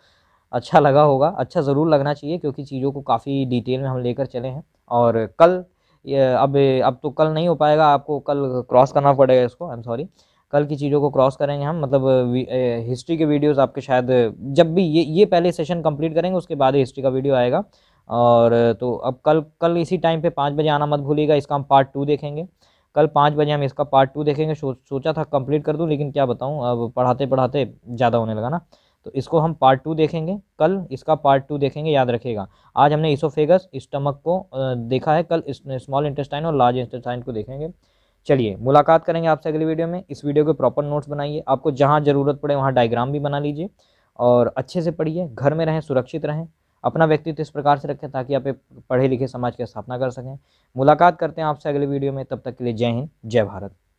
अच्छा लगा होगा अच्छा ज़रूर लगना चाहिए क्योंकि चीज़ों को काफ़ी डिटेल में हम लेकर चले हैं और कल ये अब अब तो कल नहीं हो पाएगा आपको कल क्रॉस करना पड़ेगा इसको आई एम सॉरी कल की चीज़ों को क्रॉस करेंगे हम मतलब हिस्ट्री के वीडियोस आपके शायद जब भी ये ये पहले सेशन कंप्लीट करेंगे उसके बाद ही हिस्ट्री का वीडियो आएगा और तो अब कल कल इसी टाइम पे पाँच बजे आना मत भूलिएगा इसका हम पार्ट टू देखेंगे कल पाँच बजे हम इसका पार्ट टू देखेंगे सो, सोचा था कंप्लीट कर दूँ लेकिन क्या बताऊँ अब पढ़ाते पढ़ाते ज़्यादा होने लगा ना तो इसको हम पार्ट टू देखेंगे कल इसका पार्ट टू देखेंगे याद रखेगा आज हमने इसोफेगस स्टमक को देखा है कल स्मॉल इंटेस्टाइन और लार्ज इंटेस्टाइन को देखेंगे चलिए मुलाकात करेंगे आपसे अगली वीडियो में इस वीडियो के प्रॉपर नोट्स बनाइए आपको जहाँ ज़रूरत पड़े वहाँ डायग्राम भी बना लीजिए और अच्छे से पढ़िए घर में रहें सुरक्षित रहें अपना व्यक्तित्व इस प्रकार से रखें ताकि आप एक पढ़े लिखे समाज की स्थापना कर सकें मुलाकात करते हैं आपसे अगले वीडियो में तब तक के लिए जय हिंद जय भारत